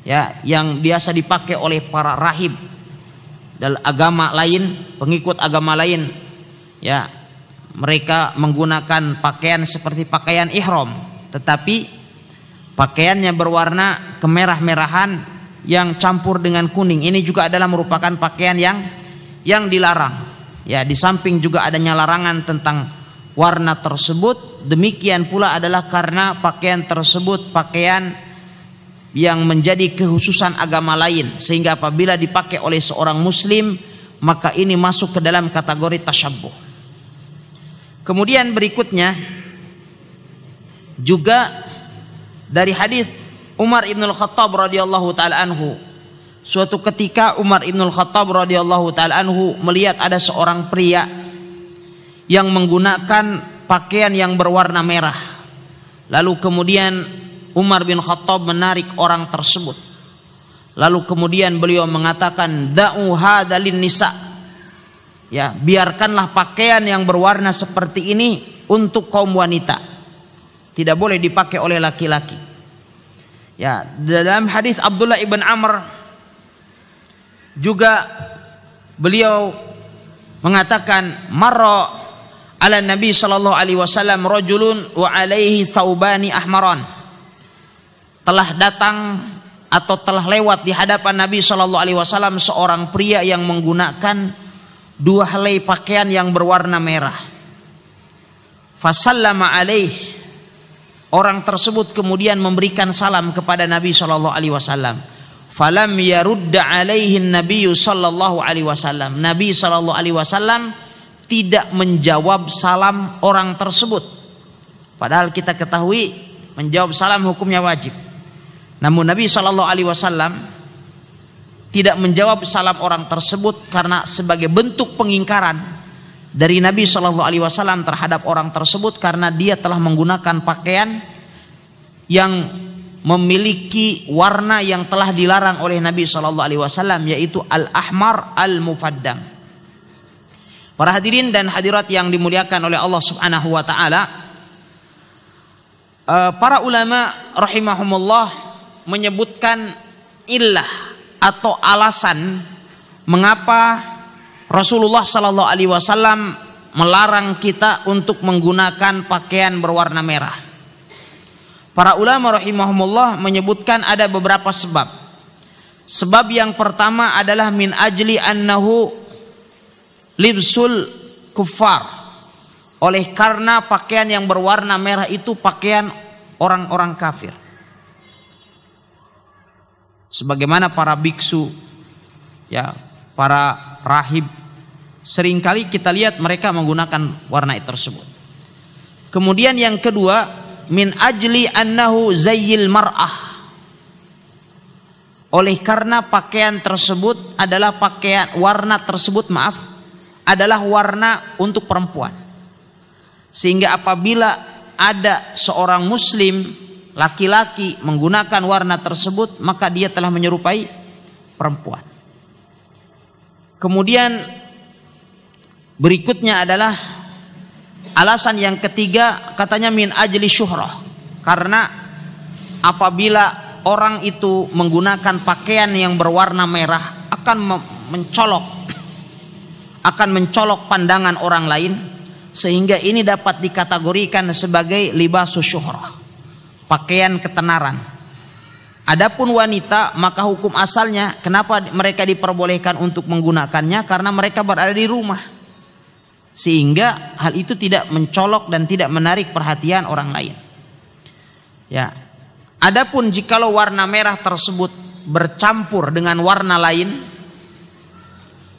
S2: Ya, yang biasa dipakai oleh para rahib dalam agama lain, pengikut agama lain, ya mereka menggunakan pakaian seperti pakaian ihram, tetapi pakaiannya berwarna kemerah-merahan yang campur dengan kuning. Ini juga adalah merupakan pakaian yang yang dilarang. Ya, di samping juga adanya larangan tentang warna tersebut, demikian pula adalah karena pakaian tersebut pakaian yang menjadi kehususan agama lain sehingga apabila dipakai oleh seorang muslim maka ini masuk ke dalam kategori tasyabbuh. Kemudian berikutnya juga dari hadis Umar Ibn Khattab radhiyallahu taala anhu suatu ketika Umar Ibn Khattab radhiyallahu taala anhu melihat ada seorang pria yang menggunakan pakaian yang berwarna merah lalu kemudian Umar bin Khattab menarik orang tersebut. Lalu kemudian beliau mengatakan da'u hadalin nisa. Ya, biarkanlah pakaian yang berwarna seperti ini untuk kaum wanita. Tidak boleh dipakai oleh laki-laki. Ya, dalam hadis Abdullah ibn Amr juga beliau mengatakan marra ala nabi sallallahu alaihi wasallam rajulun wa alaihi saubani ahmaran telah datang atau telah lewat di hadapan Nabi Shallallahu Alaihi Wasallam seorang pria yang menggunakan dua helai pakaian yang berwarna merah. Fasallama alaih. Orang tersebut kemudian memberikan salam kepada Nabi Shallallahu Alaihi Wasallam. Falam yarudda alaihin Nabi Shallallahu Alaihi Wasallam. Nabi Shallallahu Alaihi Wasallam tidak menjawab salam orang tersebut. Padahal kita ketahui menjawab salam hukumnya wajib. Namun Nabi Shallallahu Alaihi Wasallam tidak menjawab salam orang tersebut karena sebagai bentuk pengingkaran dari Nabi Shallallahu Alaihi Wasallam terhadap orang tersebut karena dia telah menggunakan pakaian yang memiliki warna yang telah dilarang oleh Nabi Shallallahu Alaihi Wasallam yaitu al ahmar al mufaddam. Para hadirin dan hadirat yang dimuliakan oleh Allah Subhanahu Wa Taala, eh, para ulama rahimahumullah menyebutkan ilah atau alasan mengapa Rasulullah Sallallahu Alaihi Wasallam melarang kita untuk menggunakan pakaian berwarna merah. Para ulama rahimahumullah menyebutkan ada beberapa sebab. Sebab yang pertama adalah min ajli annahu libsul kufar. Oleh karena pakaian yang berwarna merah itu pakaian orang-orang kafir sebagaimana para biksu ya, para rahib seringkali kita lihat mereka menggunakan warna tersebut. Kemudian yang kedua, min ajli annahu zayil mar'ah. Oleh karena pakaian tersebut adalah pakaian warna tersebut maaf adalah warna untuk perempuan. Sehingga apabila ada seorang muslim laki-laki menggunakan warna tersebut maka dia telah menyerupai perempuan. Kemudian berikutnya adalah alasan yang ketiga katanya min ajli syuhrah karena apabila orang itu menggunakan pakaian yang berwarna merah akan mencolok akan mencolok pandangan orang lain sehingga ini dapat dikategorikan sebagai libasus syuhrah pakaian ketenaran. Adapun wanita maka hukum asalnya kenapa mereka diperbolehkan untuk menggunakannya karena mereka berada di rumah. Sehingga hal itu tidak mencolok dan tidak menarik perhatian orang lain. Ya. Adapun jikalau warna merah tersebut bercampur dengan warna lain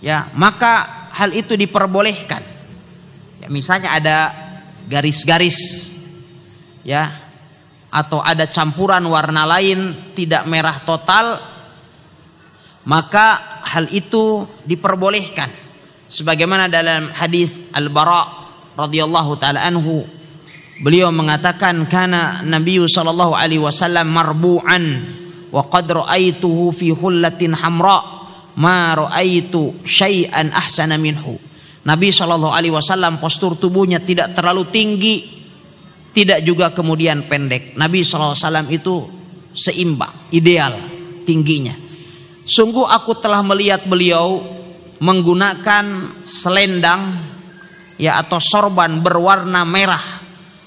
S2: ya, maka hal itu diperbolehkan. Ya, misalnya ada garis-garis ya atau ada campuran warna lain tidak merah total maka hal itu diperbolehkan sebagaimana dalam hadis Al-Bara radhiyallahu taala anhu beliau mengatakan karena Nabi sallallahu alaihi wasallam marbu'an wa qad ra'aituhu fi hullatin hamra ma ra'aitu syai'an ahsana minhu Nabi sallallahu alaihi wasallam postur tubuhnya tidak terlalu tinggi tidak juga kemudian pendek. Nabi SAW itu seimbang, ideal tingginya. Sungguh aku telah melihat beliau menggunakan selendang ya atau sorban berwarna merah.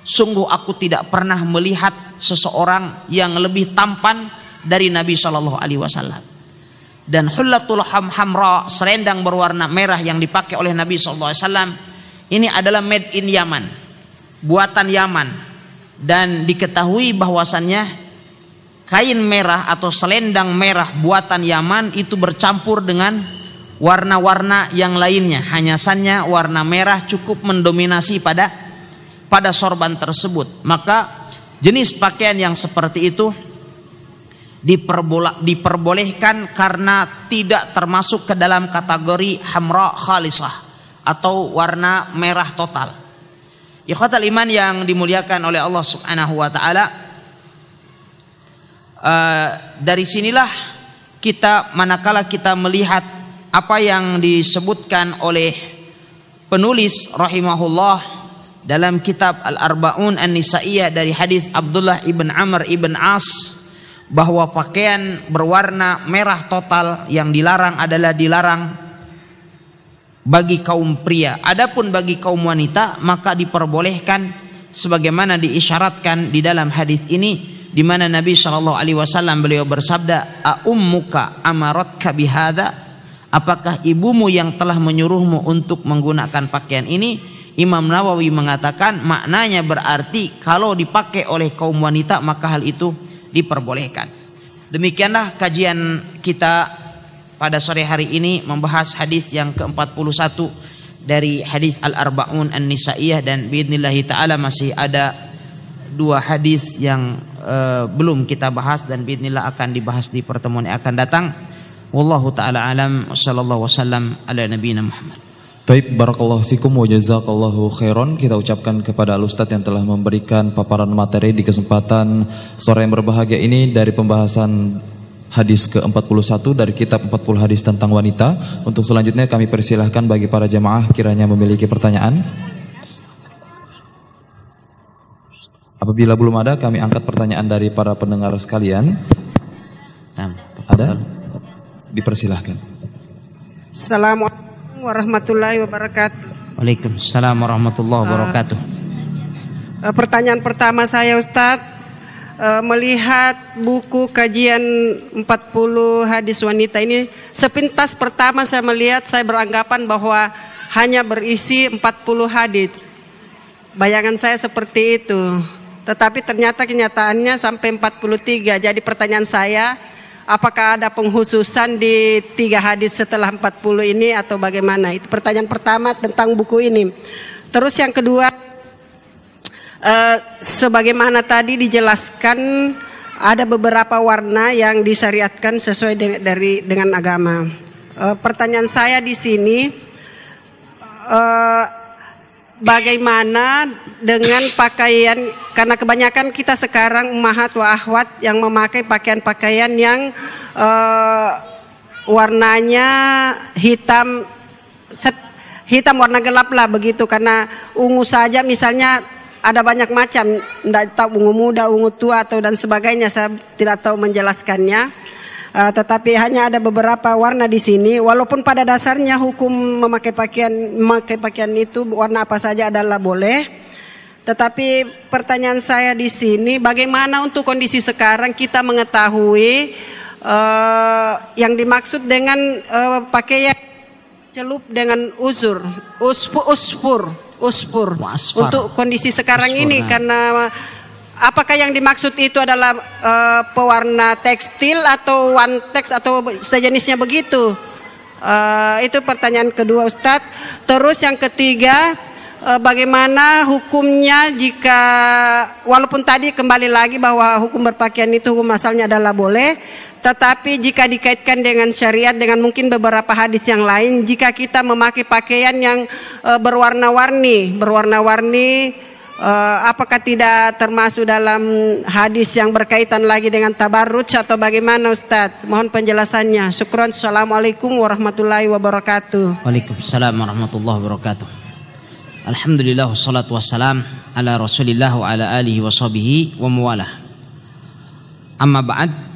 S2: Sungguh aku tidak pernah melihat seseorang yang lebih tampan dari Nabi Shallallahu Alaihi Wasallam. Dan hulatul hamhamra selendang berwarna merah yang dipakai oleh Nabi Shallallahu Alaihi Wasallam ini adalah made in Yaman buatan Yaman dan diketahui bahwasannya kain merah atau selendang merah buatan Yaman itu bercampur dengan warna-warna yang lainnya hanya hanyasannya warna merah cukup mendominasi pada pada sorban tersebut maka jenis pakaian yang seperti itu diperbolehkan karena tidak termasuk ke dalam kategori hamra khalisah atau warna merah total. Ikhwatal iman yang dimuliakan oleh Allah Subhanahu wa taala. Eh, dari sinilah kita manakala kita melihat apa yang disebutkan oleh penulis rahimahullah dalam kitab Al-Arbaun An-Nisaiyah dari hadis Abdullah ibn Amr ibn As bahwa pakaian berwarna merah total yang dilarang adalah dilarang bagi kaum pria. Adapun bagi kaum wanita maka diperbolehkan sebagaimana diisyaratkan di dalam hadis ini di mana Nabi Shallallahu alaihi wasallam beliau bersabda a ummuka kabihada, apakah ibumu yang telah menyuruhmu untuk menggunakan pakaian ini Imam Nawawi mengatakan maknanya berarti kalau dipakai oleh kaum wanita maka hal itu diperbolehkan demikianlah kajian kita pada sore hari ini membahas hadis yang ke-41 dari hadis Al-Arba'un An-Nisa'iyah dan biidnillahi taala masih ada dua hadis yang uh, belum kita bahas dan biidnillah akan dibahas di pertemuan yang akan datang. Wallahu taala alam sallallahu wasallam ala nabiyina Muhammad.
S1: Taib barakallahu fikum wa jazakallahu khairan. Kita ucapkan kepada al yang telah memberikan paparan materi di kesempatan sore yang berbahagia ini dari pembahasan hadis ke-41 dari kitab 40 hadis tentang wanita. Untuk selanjutnya kami persilahkan bagi para jemaah kiranya memiliki pertanyaan. Apabila belum ada, kami angkat pertanyaan dari para pendengar sekalian. Ada? Dipersilahkan.
S3: Assalamualaikum warahmatullahi wabarakatuh.
S1: Waalaikumsalam warahmatullahi
S2: wabarakatuh.
S3: Uh, pertanyaan pertama saya Ustadz, Eh, melihat buku kajian 40 hadis wanita ini sepintas pertama saya melihat saya beranggapan bahwa hanya berisi 40 hadis. Bayangan saya seperti itu. Tetapi ternyata kenyataannya sampai 43. Jadi pertanyaan saya, apakah ada penghususan di tiga hadis setelah 40 ini atau bagaimana? Itu pertanyaan pertama tentang buku ini. Terus yang kedua eh, sebagaimana tadi dijelaskan ada beberapa warna yang disyariatkan sesuai de dari dengan agama. Eh, pertanyaan saya di sini eh, bagaimana dengan pakaian karena kebanyakan kita sekarang ummahat wa ahwat yang memakai pakaian-pakaian yang eh, warnanya hitam set, hitam warna gelap lah begitu karena ungu saja misalnya ada banyak macam, tidak tahu ungu muda, ungu tua atau dan sebagainya, saya tidak tahu menjelaskannya. Uh, tetapi hanya ada beberapa warna di sini. Walaupun pada dasarnya hukum memakai pakaian memakai pakaian itu warna apa saja adalah boleh. Tetapi pertanyaan saya di sini, bagaimana untuk kondisi sekarang kita mengetahui uh, yang dimaksud dengan uh, pakaian celup dengan uzur, uspur, uspur uspur Untuk kondisi sekarang uspur, ini nah. karena apakah yang dimaksud itu adalah uh, pewarna tekstil atau one text atau sejenisnya begitu? Uh, itu pertanyaan kedua Ustadz. Terus yang ketiga, eh, bagaimana hukumnya jika walaupun tadi kembali lagi bahwa hukum berpakaian itu hukum asalnya adalah boleh, tetapi jika dikaitkan dengan syariat dengan mungkin beberapa hadis yang lain, jika kita memakai pakaian yang e, berwarna-warni, berwarna-warni e, apakah tidak termasuk dalam hadis yang berkaitan lagi dengan tabarruj atau bagaimana Ustaz? Mohon penjelasannya. Syukron. Assalamualaikum warahmatullahi wabarakatuh.
S2: Waalaikumsalam warahmatullahi wabarakatuh. Alhamdulillah wassalatu wassalam ala rasulillah wa ala alihi wa sahbihi wa muwalah. Amma ba'd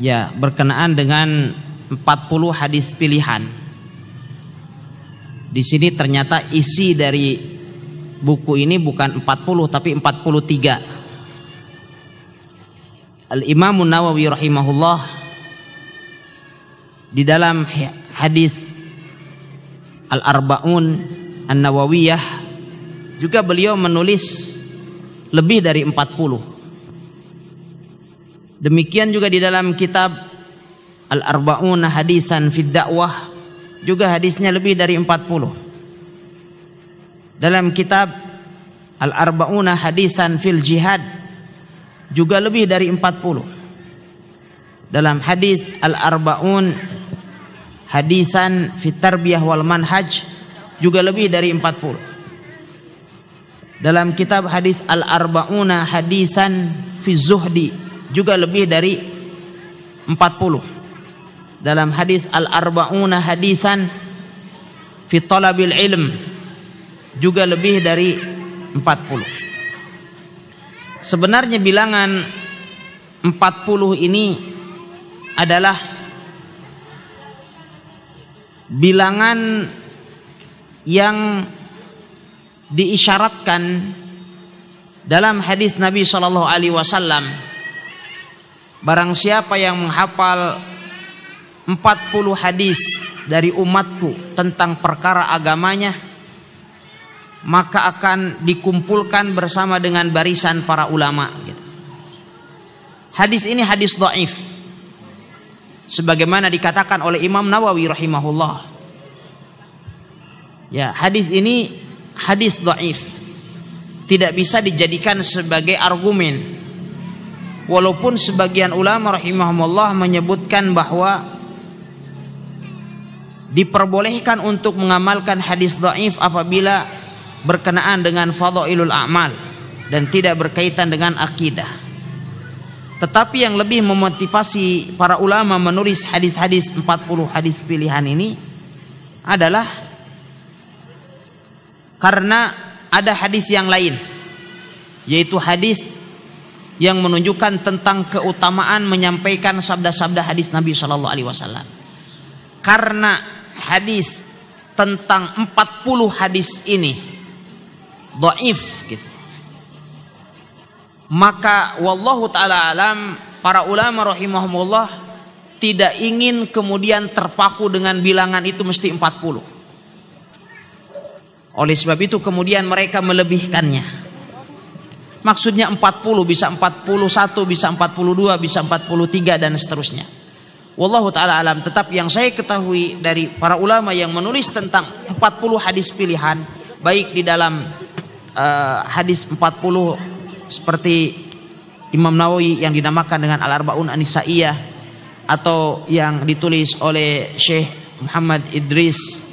S2: ya berkenaan dengan 40 hadis pilihan. Di sini ternyata isi dari buku ini bukan 40 tapi 43. Al-Imam Nawawi rahimahullah di dalam hadis Al-Arbaun An-Nawawiyah juga beliau menulis lebih dari 40 Demikian juga di dalam kitab Al-Arba'una Hadisan Fid Da'wah juga hadisnya lebih dari 40. Dalam kitab Al-Arba'una Hadisan Fil Jihad juga lebih dari 40. Dalam hadis Al-Arba'un Hadisan Fit Tarbiyah Wal Manhaj juga lebih dari 40. Dalam kitab hadis Al-Arba'una Hadisan Fi Zuhdi juga lebih dari 40 dalam hadis al-arba'una hadisan fi talabil ilm juga lebih dari 40 sebenarnya bilangan 40 ini adalah bilangan yang diisyaratkan dalam hadis Nabi Shallallahu Alaihi Wasallam Barang siapa yang menghafal 40 hadis dari umatku tentang perkara agamanya maka akan dikumpulkan bersama dengan barisan para ulama gitu. Hadis ini hadis do’if sebagaimana dikatakan oleh Imam Nawawi rahimahullah. Ya, hadis ini hadis do’if Tidak bisa dijadikan sebagai argumen walaupun sebagian ulama rahimahumullah menyebutkan bahwa diperbolehkan untuk mengamalkan hadis dhaif apabila berkenaan dengan fadhailul a'mal dan tidak berkaitan dengan akidah. Tetapi yang lebih memotivasi para ulama menulis hadis-hadis 40 hadis pilihan ini adalah karena ada hadis yang lain yaitu hadis yang menunjukkan tentang keutamaan menyampaikan sabda-sabda hadis Nabi Shallallahu Alaihi Wasallam. Karena hadis tentang 40 hadis ini doif gitu. Maka wallahu taala alam para ulama rahimahumullah tidak ingin kemudian terpaku dengan bilangan itu mesti 40. Oleh sebab itu kemudian mereka melebihkannya maksudnya 40 bisa 41 bisa 42 bisa 43 dan seterusnya wallahu taala alam tetap yang saya ketahui dari para ulama yang menulis tentang 40 hadis pilihan baik di dalam uh, hadis 40 seperti Imam Nawawi yang dinamakan dengan Al-Arbaun Anisa'iyah atau yang ditulis oleh Syekh Muhammad Idris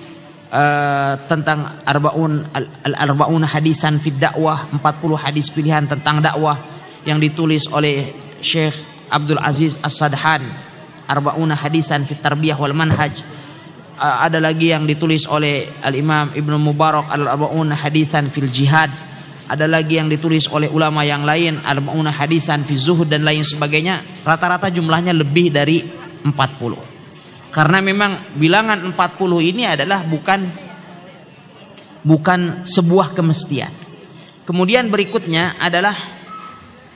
S2: uh, tentang arbaun al, arbaun hadisan fid dakwah 40 hadis pilihan tentang dakwah yang ditulis oleh Syekh Abdul Aziz As-Sadhan arbaun hadisan fit tarbiyah wal manhaj uh, ada lagi yang ditulis oleh Al Imam Ibnu Mubarak al arbaun hadisan fil jihad ada lagi yang ditulis oleh ulama yang lain arbaun hadisan fi zuhud dan lain sebagainya rata-rata jumlahnya lebih dari 40 karena memang bilangan 40 ini adalah bukan bukan sebuah kemestian. Kemudian berikutnya adalah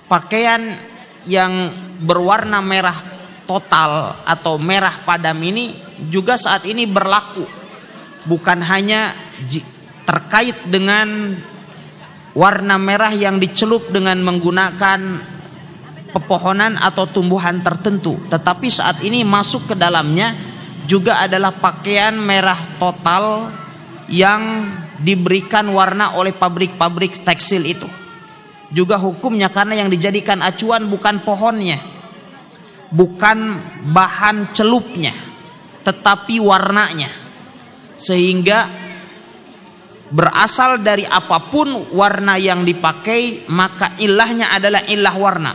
S2: pakaian yang berwarna merah total atau merah padam ini juga saat ini berlaku bukan hanya terkait dengan warna merah yang dicelup dengan menggunakan pepohonan atau tumbuhan tertentu, tetapi saat ini masuk ke dalamnya juga adalah pakaian merah total yang diberikan warna oleh pabrik-pabrik tekstil itu. Juga hukumnya karena yang dijadikan acuan bukan pohonnya, bukan bahan celupnya, tetapi warnanya. Sehingga berasal dari apapun warna yang dipakai maka ilahnya adalah ilah warna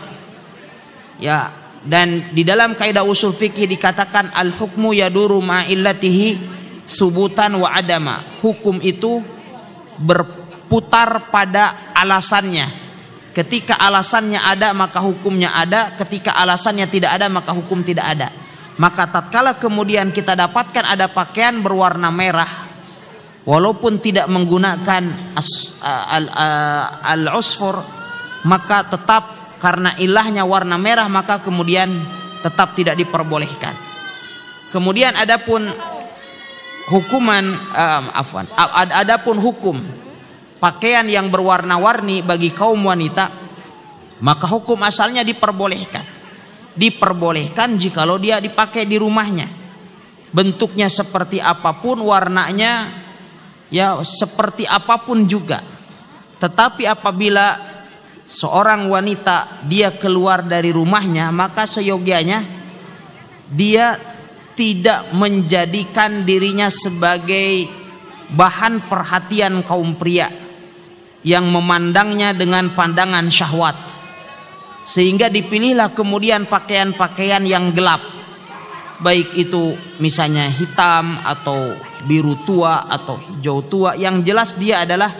S2: ya dan di dalam kaidah usul fikih dikatakan al hukmu yaduru ma illatihi subutan wa adama hukum itu berputar pada alasannya Ketika alasannya ada maka hukumnya ada, ketika alasannya tidak ada maka hukum tidak ada. Maka tatkala kemudian kita dapatkan ada pakaian berwarna merah walaupun tidak menggunakan al-usfur maka tetap karena ilahnya warna merah maka kemudian tetap tidak diperbolehkan. Kemudian adapun hukuman um, afwan, adapun hukum pakaian yang berwarna-warni bagi kaum wanita maka hukum asalnya diperbolehkan. Diperbolehkan jikalau dia dipakai di rumahnya. Bentuknya seperti apapun, warnanya ya seperti apapun juga. Tetapi apabila seorang wanita dia keluar dari rumahnya maka seyogianya dia tidak menjadikan dirinya sebagai bahan perhatian kaum pria yang memandangnya dengan pandangan syahwat sehingga dipilihlah kemudian pakaian-pakaian yang gelap baik itu misalnya hitam atau biru tua atau hijau tua yang jelas dia adalah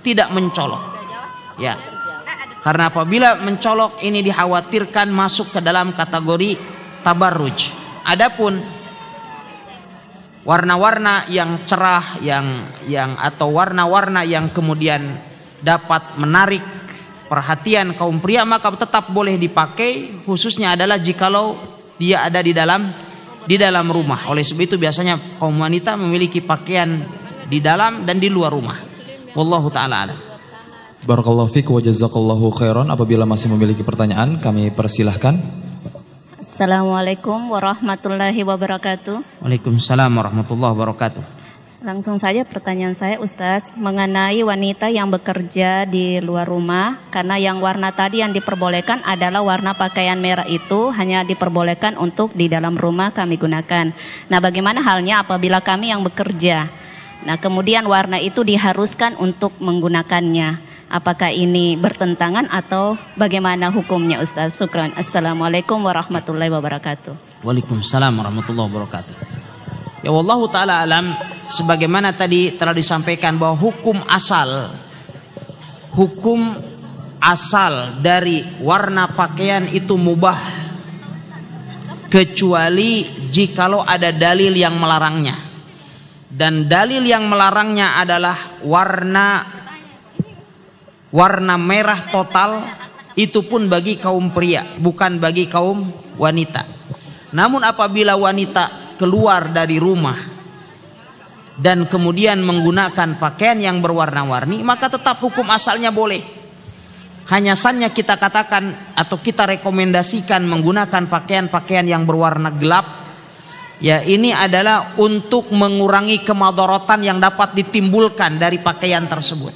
S2: tidak mencolok ya karena apabila mencolok ini dikhawatirkan masuk ke dalam kategori tabarruj. Adapun warna-warna yang cerah yang yang atau warna-warna yang kemudian dapat menarik perhatian kaum pria maka tetap boleh dipakai khususnya adalah jikalau dia ada di dalam di dalam rumah. Oleh sebab itu biasanya kaum wanita memiliki pakaian di dalam dan di luar rumah. Wallahu taala alam.
S1: Barakallahu fiq wa jazakallahu khairan. Apabila masih memiliki pertanyaan, kami persilahkan.
S4: Assalamualaikum warahmatullahi wabarakatuh.
S1: Waalaikumsalam warahmatullahi
S2: wabarakatuh.
S4: Langsung saja pertanyaan saya Ustaz mengenai wanita yang bekerja di luar rumah karena yang warna tadi yang diperbolehkan adalah warna pakaian merah itu hanya diperbolehkan untuk di dalam rumah kami gunakan. Nah, bagaimana halnya apabila kami yang bekerja? Nah, kemudian warna itu diharuskan untuk menggunakannya apakah ini bertentangan atau bagaimana hukumnya Ustaz Sukran? Assalamualaikum
S2: warahmatullahi wabarakatuh. Waalaikumsalam warahmatullahi wabarakatuh. Ya Allah taala alam sebagaimana tadi telah disampaikan bahwa hukum asal hukum asal dari warna pakaian itu mubah kecuali jikalau ada dalil yang melarangnya. Dan dalil yang melarangnya adalah warna warna merah total itu pun bagi kaum pria, bukan bagi kaum wanita. Namun apabila wanita keluar dari rumah dan kemudian menggunakan pakaian yang berwarna-warni, maka tetap hukum asalnya boleh. Hanya saja kita katakan atau kita rekomendasikan menggunakan pakaian-pakaian yang berwarna gelap Ya ini adalah untuk mengurangi kemadorotan yang dapat ditimbulkan dari pakaian tersebut.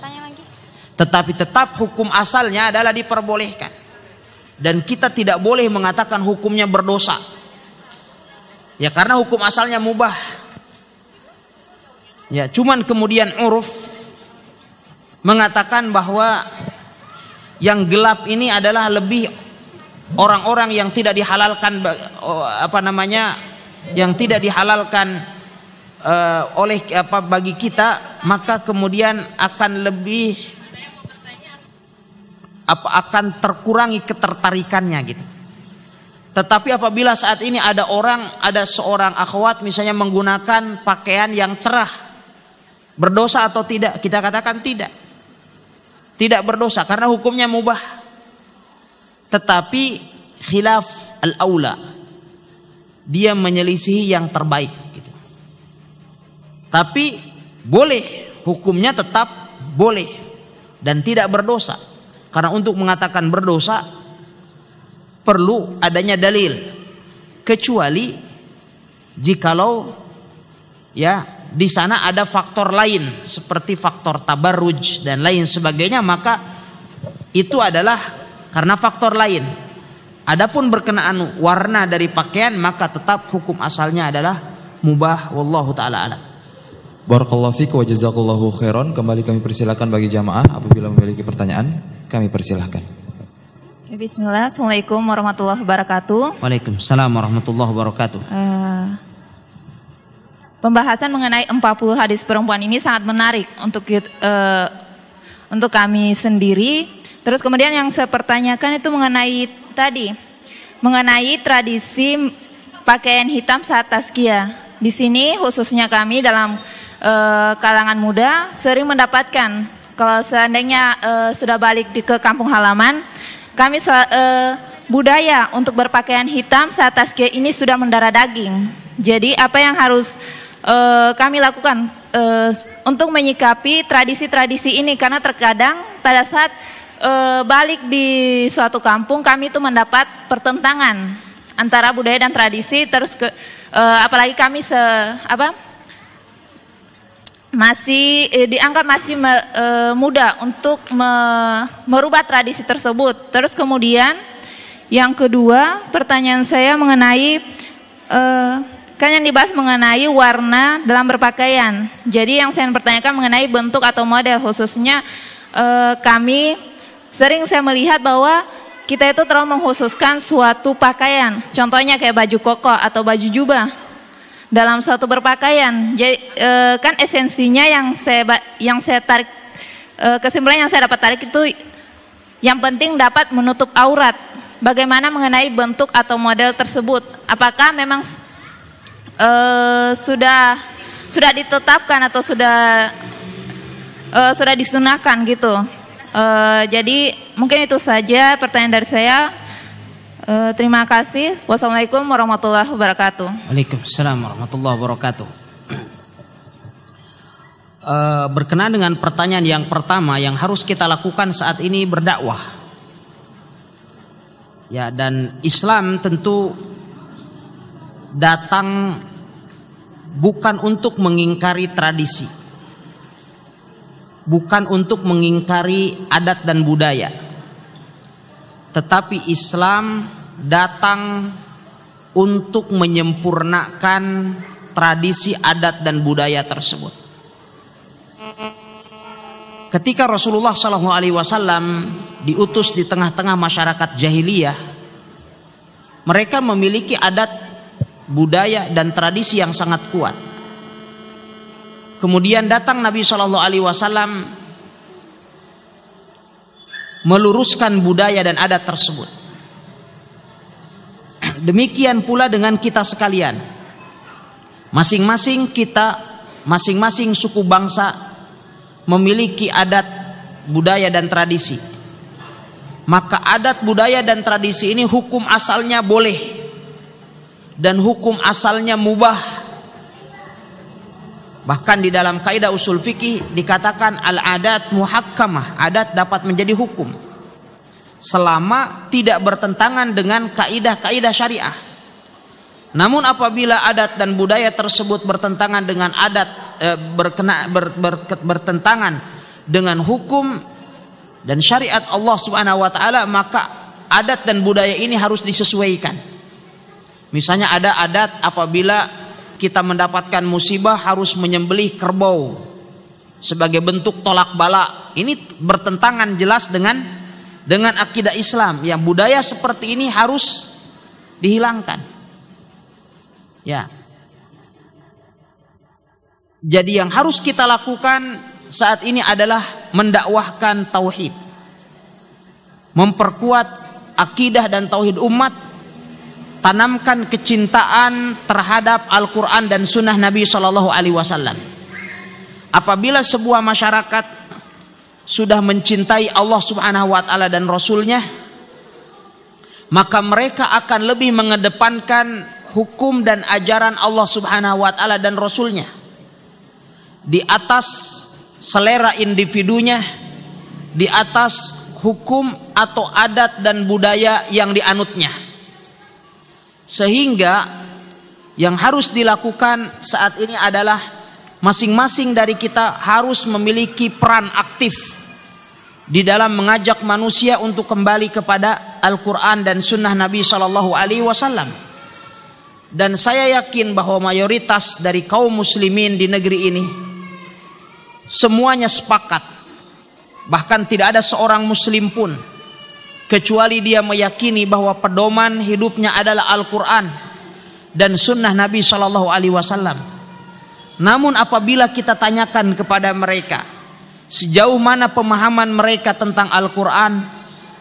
S2: Tetapi tetap hukum asalnya adalah diperbolehkan. Dan kita tidak boleh mengatakan hukumnya berdosa. Ya karena hukum asalnya mubah. Ya, cuman kemudian uruf mengatakan bahwa yang gelap ini adalah lebih orang-orang yang tidak dihalalkan oh, apa namanya yang tidak dihalalkan uh, oleh apa bagi kita maka kemudian akan lebih apa akan terkurangi ketertarikannya gitu. Tetapi apabila saat ini ada orang, ada seorang akhwat misalnya menggunakan pakaian yang cerah, berdosa atau tidak? Kita katakan tidak. Tidak berdosa karena hukumnya mubah. Tetapi khilaf al-aula. Dia menyelisihi yang terbaik gitu. Tapi boleh hukumnya tetap boleh dan tidak berdosa karena untuk mengatakan berdosa perlu adanya dalil. Kecuali jikalau ya di sana ada faktor lain seperti faktor tabarruj dan lain sebagainya maka itu adalah karena faktor lain. Adapun berkenaan warna dari pakaian maka tetap hukum asalnya adalah mubah wallahu taala
S1: alam. Barakallahu fiik wa jazakallahu khairan. Kembali kami persilakan bagi jamaah apabila memiliki pertanyaan, kami persilahkan.
S4: Bismillah, Assalamualaikum warahmatullahi wabarakatuh.
S2: Waalaikumsalam warahmatullahi wabarakatuh.
S4: Eh, pembahasan mengenai 40 hadis perempuan ini sangat menarik untuk uh, untuk kami sendiri. Terus kemudian yang saya pertanyakan itu mengenai tadi mengenai tradisi pakaian hitam saat tazkiyah. Di sini khususnya kami dalam Eh, kalangan muda sering mendapatkan. Kalau seandainya uh, sudah balik di, ke kampung halaman, kami uh, budaya untuk berpakaian hitam saat tasge ini sudah mendarah daging. Jadi apa yang harus uh, kami lakukan uh, untuk menyikapi tradisi-tradisi ini karena terkadang pada saat uh, balik di suatu kampung kami itu mendapat pertentangan antara budaya dan tradisi terus ke uh, apalagi kami se apa masih eh, dianggap masih me, eh, muda untuk me, merubah tradisi tersebut. Terus kemudian yang kedua, pertanyaan saya mengenai eh, kan yang dibahas mengenai warna dalam berpakaian. Jadi yang saya pertanyakan mengenai bentuk atau model khususnya eh, kami sering saya melihat bahwa kita itu terlalu mengkhususkan suatu pakaian. Contohnya kayak baju koko atau baju jubah dalam suatu berpakaian. Jadi e, eh, kan esensinya yang saya yang saya tarik e, kesimpulan yang saya dapat tarik itu yang penting dapat menutup aurat. Bagaimana mengenai bentuk atau model tersebut? Apakah memang e, sudah sudah ditetapkan atau sudah e, sudah disunahkan gitu? E, jadi mungkin itu saja pertanyaan dari saya. Uh, terima kasih. Wassalamualaikum warahmatullahi wabarakatuh.
S2: Waalaikumsalam warahmatullahi wabarakatuh. Uh, berkenaan dengan pertanyaan yang pertama yang harus kita lakukan saat ini berdakwah. Ya dan Islam tentu datang bukan untuk mengingkari tradisi. Bukan untuk mengingkari adat dan budaya. Tetapi Islam datang untuk menyempurnakan tradisi adat dan budaya tersebut. Ketika Rasulullah Shallallahu Alaihi Wasallam diutus di tengah-tengah masyarakat jahiliyah, mereka memiliki adat, budaya dan tradisi yang sangat kuat. Kemudian datang Nabi Shallallahu Alaihi Wasallam meluruskan budaya dan adat tersebut. Demikian pula dengan kita sekalian. Masing-masing kita, masing-masing suku bangsa memiliki adat, budaya dan tradisi. Maka adat, budaya dan tradisi ini hukum asalnya boleh dan hukum asalnya mubah. Bahkan di dalam kaidah usul fikih dikatakan al-adat muhakkamah, adat dapat menjadi hukum selama tidak bertentangan dengan kaidah-kaidah syariah. Namun apabila adat dan budaya tersebut bertentangan dengan adat eh, berkena ber, ber, bertentangan dengan hukum dan syariat Allah Subhanahu wa taala maka adat dan budaya ini harus disesuaikan. Misalnya ada adat apabila kita mendapatkan musibah harus menyembelih kerbau sebagai bentuk tolak bala. Ini bertentangan jelas dengan dengan akidah Islam yang budaya seperti ini harus dihilangkan ya jadi yang harus kita lakukan saat ini adalah mendakwahkan tauhid memperkuat akidah dan tauhid umat tanamkan kecintaan terhadap Al-Quran dan Sunnah Nabi Shallallahu Alaihi Wasallam. Apabila sebuah masyarakat sudah mencintai Allah Subhanahu wa taala dan rasulnya maka mereka akan lebih mengedepankan hukum dan ajaran Allah Subhanahu wa taala dan rasulnya di atas selera individunya di atas hukum atau adat dan budaya yang dianutnya sehingga yang harus dilakukan saat ini adalah masing-masing dari kita harus memiliki peran aktif di dalam mengajak manusia untuk kembali kepada Al-Quran dan Sunnah Nabi Shallallahu Alaihi Wasallam. Dan saya yakin bahwa mayoritas dari kaum muslimin di negeri ini semuanya sepakat, bahkan tidak ada seorang muslim pun kecuali dia meyakini bahwa pedoman hidupnya adalah Al-Quran dan Sunnah Nabi Shallallahu Alaihi Wasallam. Namun apabila kita tanyakan kepada mereka, sejauh mana pemahaman mereka tentang Al-Quran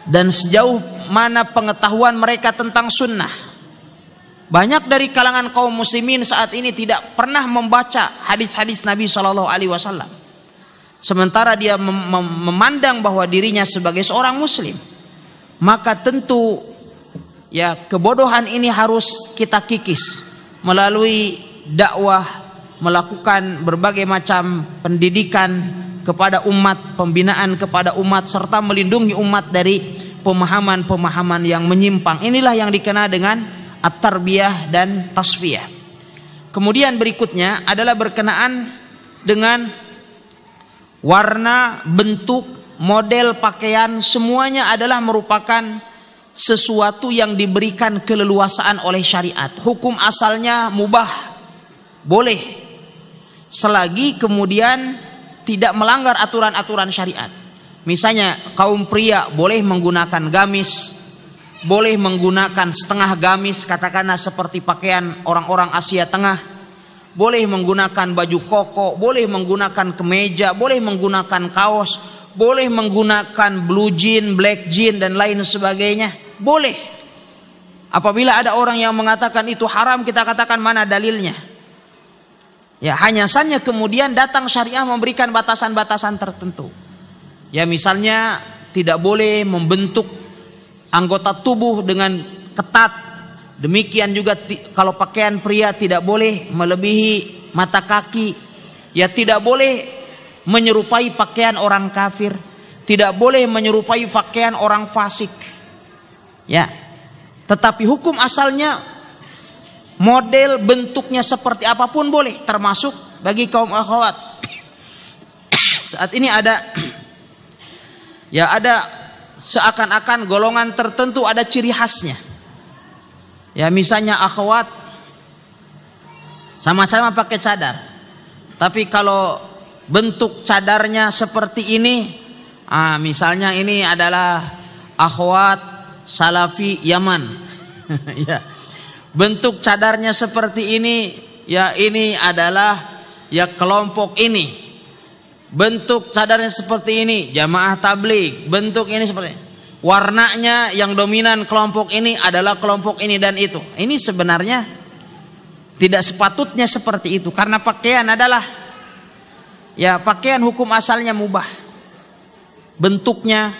S2: dan sejauh mana pengetahuan mereka tentang sunnah. Banyak dari kalangan kaum muslimin saat ini tidak pernah membaca hadis-hadis Nabi Shallallahu Alaihi Wasallam. Sementara dia mem memandang bahwa dirinya sebagai seorang muslim, maka tentu ya kebodohan ini harus kita kikis melalui dakwah, melakukan berbagai macam pendidikan, kepada umat, pembinaan kepada umat serta melindungi umat dari pemahaman-pemahaman yang menyimpang. Inilah yang dikenal dengan at-tarbiyah dan tasfiyah. Kemudian berikutnya adalah berkenaan dengan warna, bentuk, model pakaian semuanya adalah merupakan sesuatu yang diberikan keleluasaan oleh syariat. Hukum asalnya mubah. Boleh. Selagi kemudian tidak melanggar aturan-aturan syariat. Misalnya kaum pria boleh menggunakan gamis, boleh menggunakan setengah gamis katakanlah seperti pakaian orang-orang Asia Tengah, boleh menggunakan baju koko, boleh menggunakan kemeja, boleh menggunakan kaos, boleh menggunakan blue jean, black jean dan lain sebagainya. Boleh. Apabila ada orang yang mengatakan itu haram, kita katakan mana dalilnya? Ya, hanya saja kemudian datang syariah memberikan batasan-batasan tertentu. Ya, misalnya tidak boleh membentuk anggota tubuh dengan ketat. Demikian juga kalau pakaian pria tidak boleh melebihi mata kaki. Ya, tidak boleh menyerupai pakaian orang kafir, tidak boleh menyerupai pakaian orang fasik. Ya. Tetapi hukum asalnya model bentuknya seperti apapun boleh termasuk bagi kaum akhwat saat ini ada ya ada seakan-akan golongan tertentu ada ciri khasnya ya misalnya akhwat sama-sama pakai cadar tapi kalau bentuk cadarnya seperti ini ah, misalnya ini adalah akhwat salafi Yaman ya bentuk cadarnya seperti ini, ya ini adalah ya kelompok ini. Bentuk cadarnya seperti ini, jamaah tablik. Bentuk ini seperti ini. warnanya yang dominan kelompok ini adalah kelompok ini dan itu. Ini sebenarnya tidak sepatutnya seperti itu karena pakaian adalah ya pakaian hukum asalnya mubah. Bentuknya,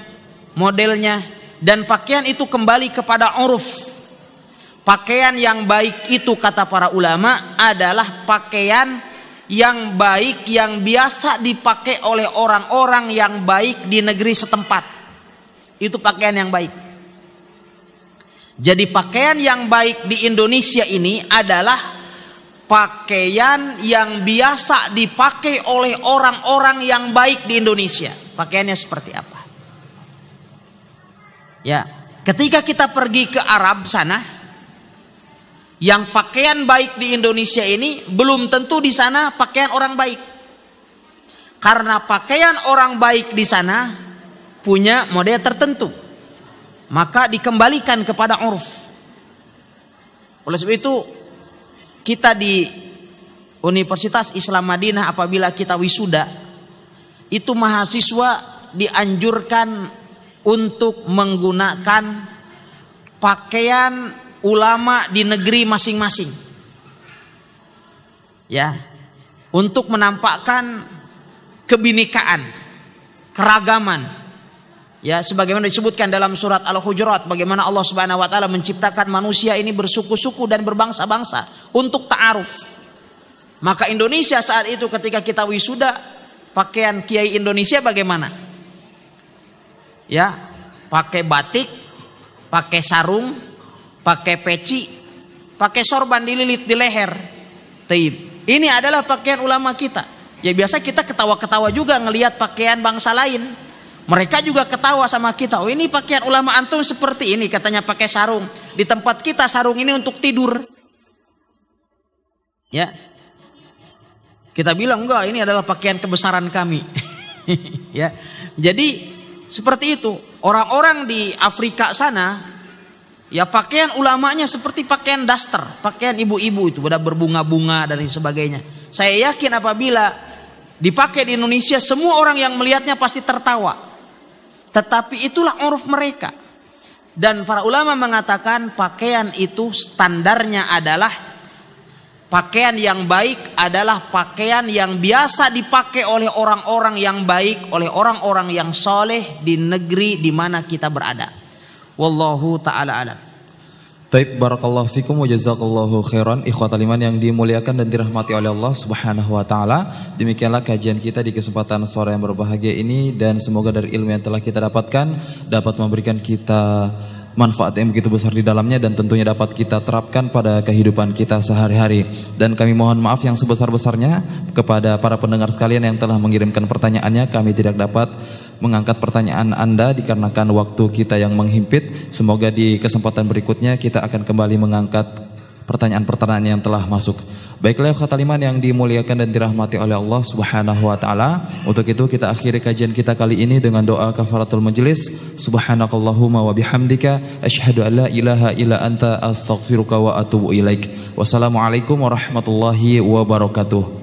S2: modelnya dan pakaian itu kembali kepada uruf Pakaian yang baik itu kata para ulama adalah pakaian yang baik yang biasa dipakai oleh orang-orang yang baik di negeri setempat. Itu pakaian yang baik. Jadi pakaian yang baik di Indonesia ini adalah pakaian yang biasa dipakai oleh orang-orang yang baik di Indonesia. Pakaiannya seperti apa? Ya, ketika kita pergi ke Arab sana, yang pakaian baik di Indonesia ini belum tentu di sana pakaian orang baik. Karena pakaian orang baik di sana punya model tertentu. Maka dikembalikan kepada urf. Oleh sebab itu kita di Universitas Islam Madinah apabila kita wisuda itu mahasiswa dianjurkan untuk menggunakan pakaian ulama di negeri masing-masing. Ya. Untuk menampakkan kebinekaan, keragaman. Ya, sebagaimana disebutkan dalam surat Al-Hujurat bagaimana Allah Subhanahu wa taala menciptakan manusia ini bersuku-suku dan berbangsa-bangsa untuk ta'aruf. Maka Indonesia saat itu ketika kita wisuda, pakaian kiai Indonesia bagaimana? Ya, pakai batik, pakai sarung, pakai peci, pakai sorban dililit di leher. Taib. Ini adalah pakaian ulama kita. Ya biasa kita ketawa-ketawa juga ngelihat pakaian bangsa lain. Mereka juga ketawa sama kita. Oh ini pakaian ulama antum seperti ini katanya pakai sarung. Di tempat kita sarung ini untuk tidur. Ya. Kita bilang enggak ini adalah pakaian kebesaran kami. ya. Jadi seperti itu. Orang-orang di Afrika sana Ya pakaian ulamanya seperti pakaian daster, pakaian ibu-ibu itu, pada berbunga-bunga dan sebagainya. Saya yakin apabila dipakai di Indonesia, semua orang yang melihatnya pasti tertawa. Tetapi itulah uruf mereka. Dan para ulama mengatakan pakaian itu standarnya adalah pakaian yang baik adalah pakaian yang biasa dipakai oleh orang-orang yang baik, oleh orang-orang yang soleh di negeri di mana kita berada. Wallahu taala alam.
S1: Taib barakallahu fikum wa jazakallahu khairan ikhwat aliman yang dimuliakan dan dirahmati oleh Allah Subhanahu wa taala. Demikianlah kajian kita di kesempatan sore yang berbahagia ini dan semoga dari ilmu yang telah kita dapatkan dapat memberikan kita manfaat yang begitu besar di dalamnya dan tentunya dapat kita terapkan pada kehidupan kita sehari-hari. Dan kami mohon maaf yang sebesar-besarnya kepada para pendengar sekalian yang telah mengirimkan pertanyaannya. Kami tidak dapat mengangkat pertanyaan Anda dikarenakan waktu kita yang menghimpit. Semoga di kesempatan berikutnya kita akan kembali mengangkat pertanyaan-pertanyaan yang telah masuk. Baiklah khotaliman yang dimuliakan dan dirahmati oleh Allah Subhanahu wa taala. Untuk itu kita akhiri kajian kita kali ini dengan doa kafaratul majelis. Subhanakallahumma wa bihamdika asyhadu an la ilaha illa anta astaghfiruka wa atubu ilaik. Wassalamualaikum warahmatullahi wabarakatuh.